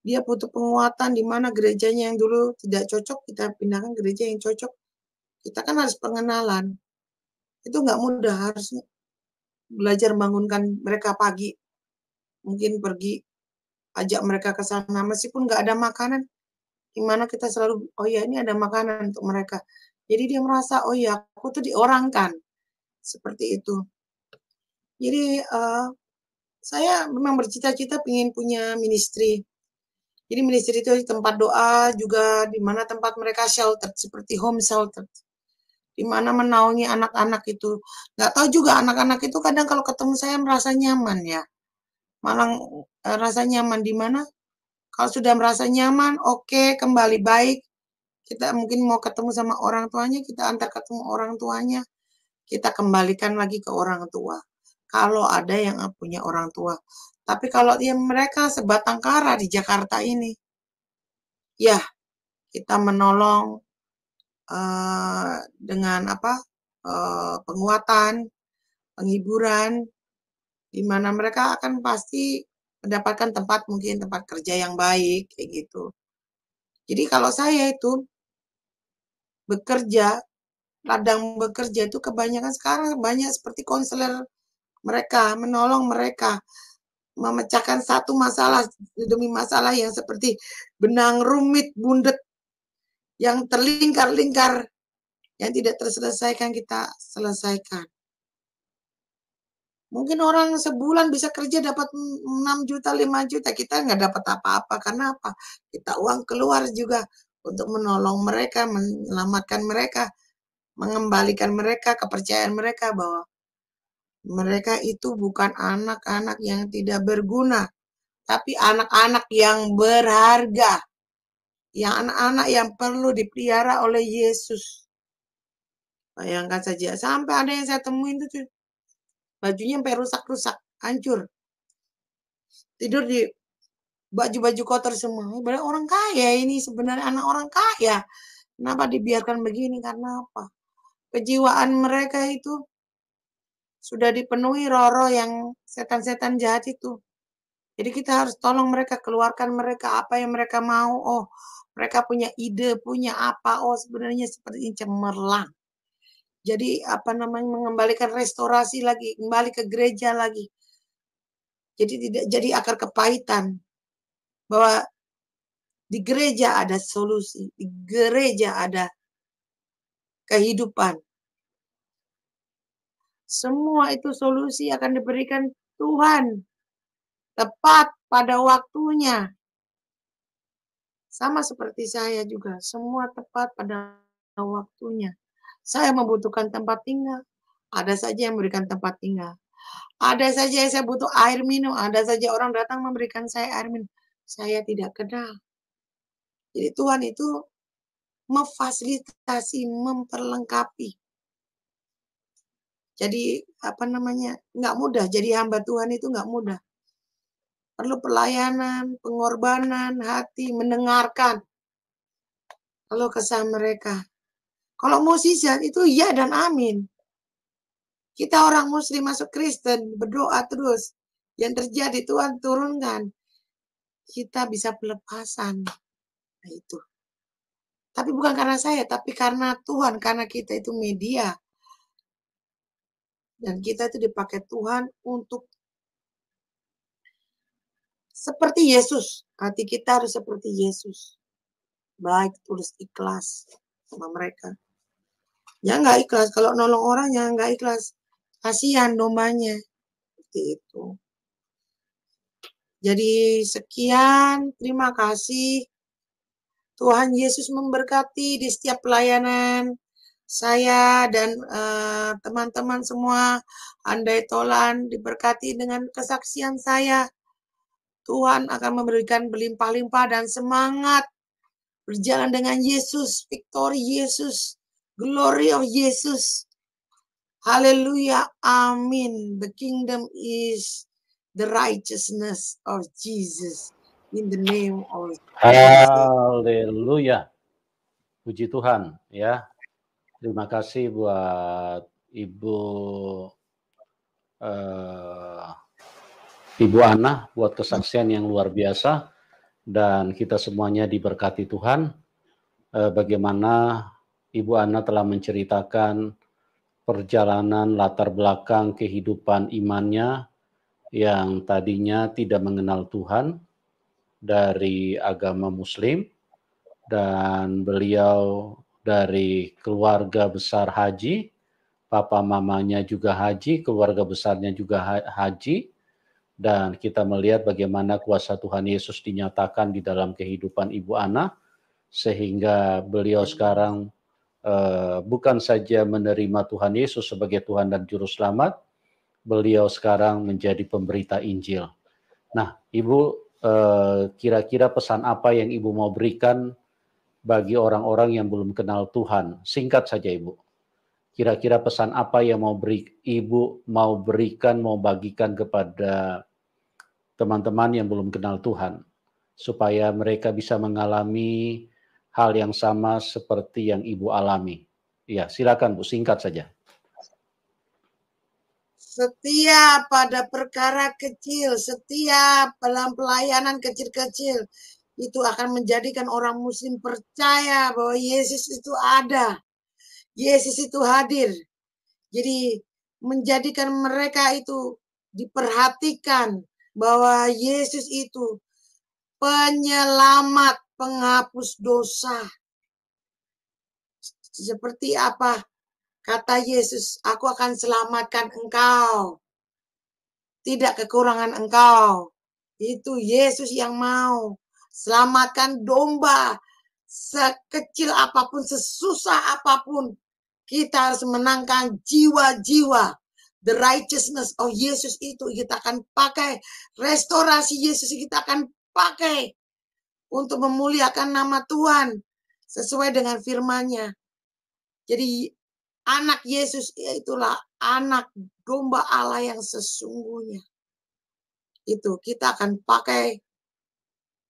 dia butuh penguatan di mana gerejanya yang dulu tidak cocok, kita pindahkan gereja yang cocok. Kita kan harus pengenalan. Itu nggak mudah, harus belajar bangunkan mereka pagi. Mungkin pergi, ajak mereka ke sana. Meskipun nggak ada makanan, gimana kita selalu, oh ya ini ada makanan untuk mereka. Jadi dia merasa, oh ya aku tuh diorangkan seperti itu. Jadi uh, saya memang bercita-cita ingin punya ministry. Jadi ministry itu tempat doa juga di mana tempat mereka shelter seperti home shelter. Di mana menaungi anak-anak itu. Nggak tahu juga anak-anak itu kadang kalau ketemu saya merasa nyaman ya. Malah eh, uh, rasa nyaman di mana? Kalau sudah merasa nyaman, oke, okay, kembali baik. Kita mungkin mau ketemu sama orang tuanya, kita antar ketemu orang tuanya kita kembalikan lagi ke orang tua. Kalau ada yang punya orang tua. Tapi kalau dia ya mereka sebatang kara di Jakarta ini, ya kita menolong uh, dengan apa uh, penguatan, penghiburan, di mana mereka akan pasti mendapatkan tempat mungkin tempat kerja yang baik kayak gitu. Jadi kalau saya itu bekerja ladang bekerja itu kebanyakan sekarang banyak seperti konselor mereka menolong mereka memecahkan satu masalah demi masalah yang seperti benang rumit bundet yang terlingkar-lingkar yang tidak terselesaikan kita selesaikan. Mungkin orang sebulan bisa kerja dapat 6 juta, 5 juta. Kita nggak dapat apa-apa. Karena apa? Kita uang keluar juga untuk menolong mereka, menyelamatkan mereka mengembalikan mereka kepercayaan mereka bahwa mereka itu bukan anak-anak yang tidak berguna, tapi anak-anak yang berharga, yang anak-anak yang perlu dipelihara oleh Yesus. Bayangkan saja, sampai ada yang saya temuin itu bajunya sampai rusak-rusak, hancur. Tidur di baju-baju kotor semua. Ibarat orang kaya ini sebenarnya anak orang kaya. Kenapa dibiarkan begini? Karena apa? kejiwaan mereka itu sudah dipenuhi roro yang setan-setan jahat itu. Jadi kita harus tolong mereka, keluarkan mereka apa yang mereka mau. Oh, mereka punya ide, punya apa. Oh, sebenarnya seperti ini cemerlang. Jadi apa namanya mengembalikan restorasi lagi, kembali ke gereja lagi. Jadi tidak jadi akar kepahitan bahwa di gereja ada solusi, di gereja ada kehidupan. Semua itu solusi akan diberikan Tuhan tepat pada waktunya. Sama seperti saya juga, semua tepat pada waktunya. Saya membutuhkan tempat tinggal, ada saja yang memberikan tempat tinggal. Ada saja yang saya butuh air minum, ada saja orang datang memberikan saya air minum. Saya tidak kenal. Jadi Tuhan itu memfasilitasi, memperlengkapi. Jadi apa namanya nggak mudah. Jadi hamba Tuhan itu nggak mudah. Perlu pelayanan, pengorbanan, hati, mendengarkan kalau kesah mereka. Kalau musisi itu ya dan amin. Kita orang muslim masuk Kristen berdoa terus. Yang terjadi Tuhan turunkan. Kita bisa pelepasan. Nah itu. Tapi bukan karena saya, tapi karena Tuhan, karena kita itu media dan kita itu dipakai Tuhan untuk seperti Yesus. Hati kita harus seperti Yesus. Baik, tulus ikhlas sama mereka. Ya nggak ikhlas. Kalau nolong orang yang nggak ikhlas. Kasihan domanya, Seperti itu. Jadi sekian. Terima kasih. Tuhan Yesus memberkati di setiap pelayanan saya dan eh, teman-teman uh, semua andai tolan diberkati dengan kesaksian saya. Tuhan akan memberikan berlimpah-limpah dan semangat berjalan dengan Yesus, victory Yesus, glory of Yesus. Haleluya, amin. The kingdom is the righteousness of Jesus in the name of Haleluya. Puji Tuhan ya. Terima kasih buat Ibu uh, Ibu Ana buat kesaksian yang luar biasa dan kita semuanya diberkati Tuhan. Uh, bagaimana Ibu Ana telah menceritakan perjalanan latar belakang kehidupan imannya yang tadinya tidak mengenal Tuhan dari agama Muslim dan beliau dari keluarga besar haji, papa mamanya juga haji, keluarga besarnya juga haji, dan kita melihat bagaimana kuasa Tuhan Yesus dinyatakan di dalam kehidupan Ibu Ana, sehingga beliau sekarang eh, bukan saja menerima Tuhan Yesus sebagai Tuhan dan Juru Selamat, beliau sekarang menjadi pemberita Injil. Nah, Ibu, eh, kira-kira pesan apa yang Ibu mau berikan? bagi orang-orang yang belum kenal Tuhan. Singkat saja Ibu. Kira-kira pesan apa yang mau beri Ibu mau berikan, mau bagikan kepada teman-teman yang belum kenal Tuhan supaya mereka bisa mengalami hal yang sama seperti yang Ibu alami. Ya, silakan Bu, singkat saja. Setia pada perkara kecil, setia dalam pelayanan kecil-kecil, itu akan menjadikan orang muslim percaya bahwa Yesus itu ada. Yesus itu hadir. Jadi menjadikan mereka itu diperhatikan bahwa Yesus itu penyelamat, penghapus dosa. Seperti apa kata Yesus, aku akan selamatkan engkau. Tidak kekurangan engkau. Itu Yesus yang mau Selamatkan domba sekecil apapun, sesusah apapun. Kita harus menangkan jiwa-jiwa. The righteousness of Yesus itu kita akan pakai. Restorasi Yesus kita akan pakai untuk memuliakan nama Tuhan sesuai dengan firman-Nya. Jadi anak Yesus itulah anak domba Allah yang sesungguhnya. Itu kita akan pakai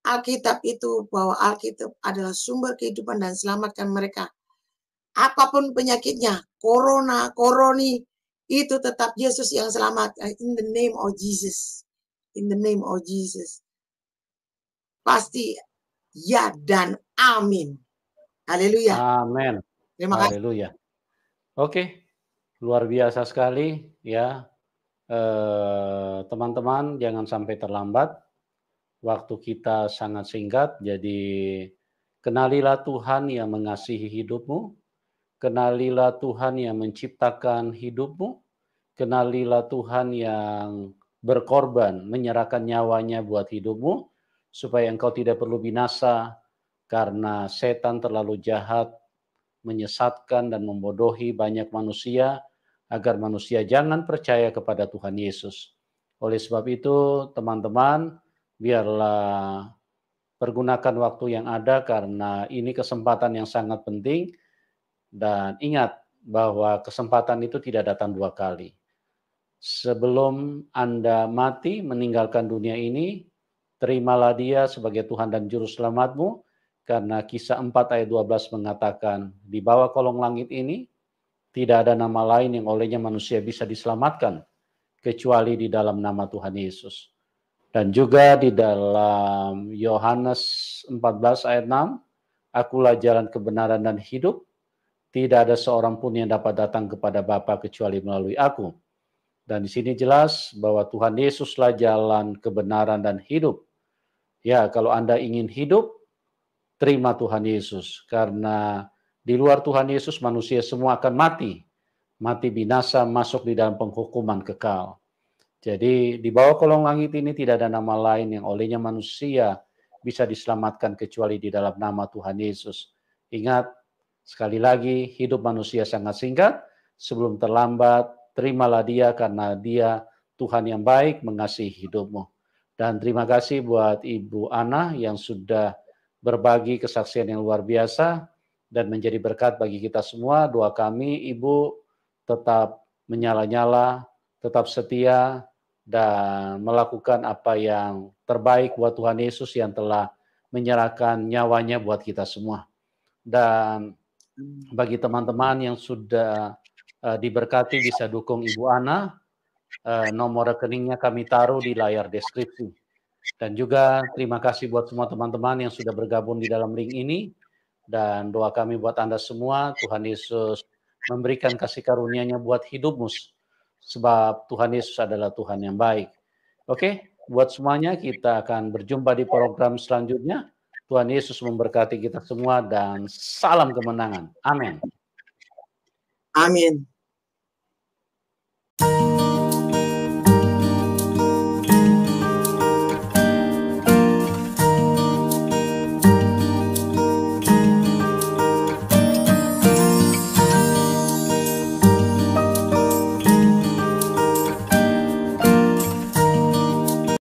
Alkitab itu bahwa Alkitab adalah sumber kehidupan dan selamatkan mereka. Apapun penyakitnya, corona, koroni, itu tetap Yesus yang selamat. Uh, in the name of Jesus. In the name of Jesus. Pasti ya dan amin. Haleluya. Amin. Terima kasih. Haleluya. Oke, luar biasa sekali ya. Eh, teman-teman, eh, teman -teman, jangan sampai terlambat Waktu kita sangat singkat, jadi kenalilah Tuhan yang mengasihi hidupmu, kenalilah Tuhan yang menciptakan hidupmu, kenalilah Tuhan yang berkorban, menyerahkan nyawanya buat hidupmu, supaya engkau tidak perlu binasa karena setan terlalu jahat menyesatkan dan membodohi banyak manusia agar manusia jangan percaya kepada Tuhan Yesus. Oleh sebab itu, teman-teman, biarlah pergunakan waktu yang ada karena ini kesempatan yang sangat penting dan ingat bahwa kesempatan itu tidak datang dua kali. Sebelum Anda mati meninggalkan dunia ini, terimalah dia sebagai Tuhan dan Juru Selamatmu, karena kisah 4 ayat 12 mengatakan, di bawah kolong langit ini, tidak ada nama lain yang olehnya manusia bisa diselamatkan, kecuali di dalam nama Tuhan Yesus. Dan juga di dalam Yohanes 14 ayat 6, Akulah jalan kebenaran dan hidup, tidak ada seorang pun yang dapat datang kepada Bapa kecuali melalui aku. Dan di sini jelas bahwa Tuhan Yesuslah jalan kebenaran dan hidup. Ya, kalau Anda ingin hidup, terima Tuhan Yesus. Karena di luar Tuhan Yesus manusia semua akan mati. Mati binasa masuk di dalam penghukuman kekal. Jadi di bawah kolong langit ini tidak ada nama lain yang olehnya manusia bisa diselamatkan kecuali di dalam nama Tuhan Yesus. Ingat, sekali lagi hidup manusia sangat singkat. Sebelum terlambat, terimalah dia karena dia Tuhan yang baik mengasihi hidupmu. Dan terima kasih buat Ibu Ana yang sudah berbagi kesaksian yang luar biasa dan menjadi berkat bagi kita semua. Doa kami, Ibu, tetap menyala-nyala, tetap setia, dan melakukan apa yang terbaik buat Tuhan Yesus yang telah menyerahkan nyawanya buat kita semua. Dan bagi teman-teman yang sudah eh, diberkati bisa dukung Ibu Ana, eh, nomor rekeningnya kami taruh di layar deskripsi. Dan juga terima kasih buat semua teman-teman yang sudah bergabung di dalam link ini. Dan doa kami buat Anda semua, Tuhan Yesus memberikan kasih karunia-Nya buat hidupmu sebab Tuhan Yesus adalah Tuhan yang baik. Oke, buat semuanya kita akan berjumpa di program selanjutnya. Tuhan Yesus memberkati kita semua dan salam kemenangan. Amin. Amin.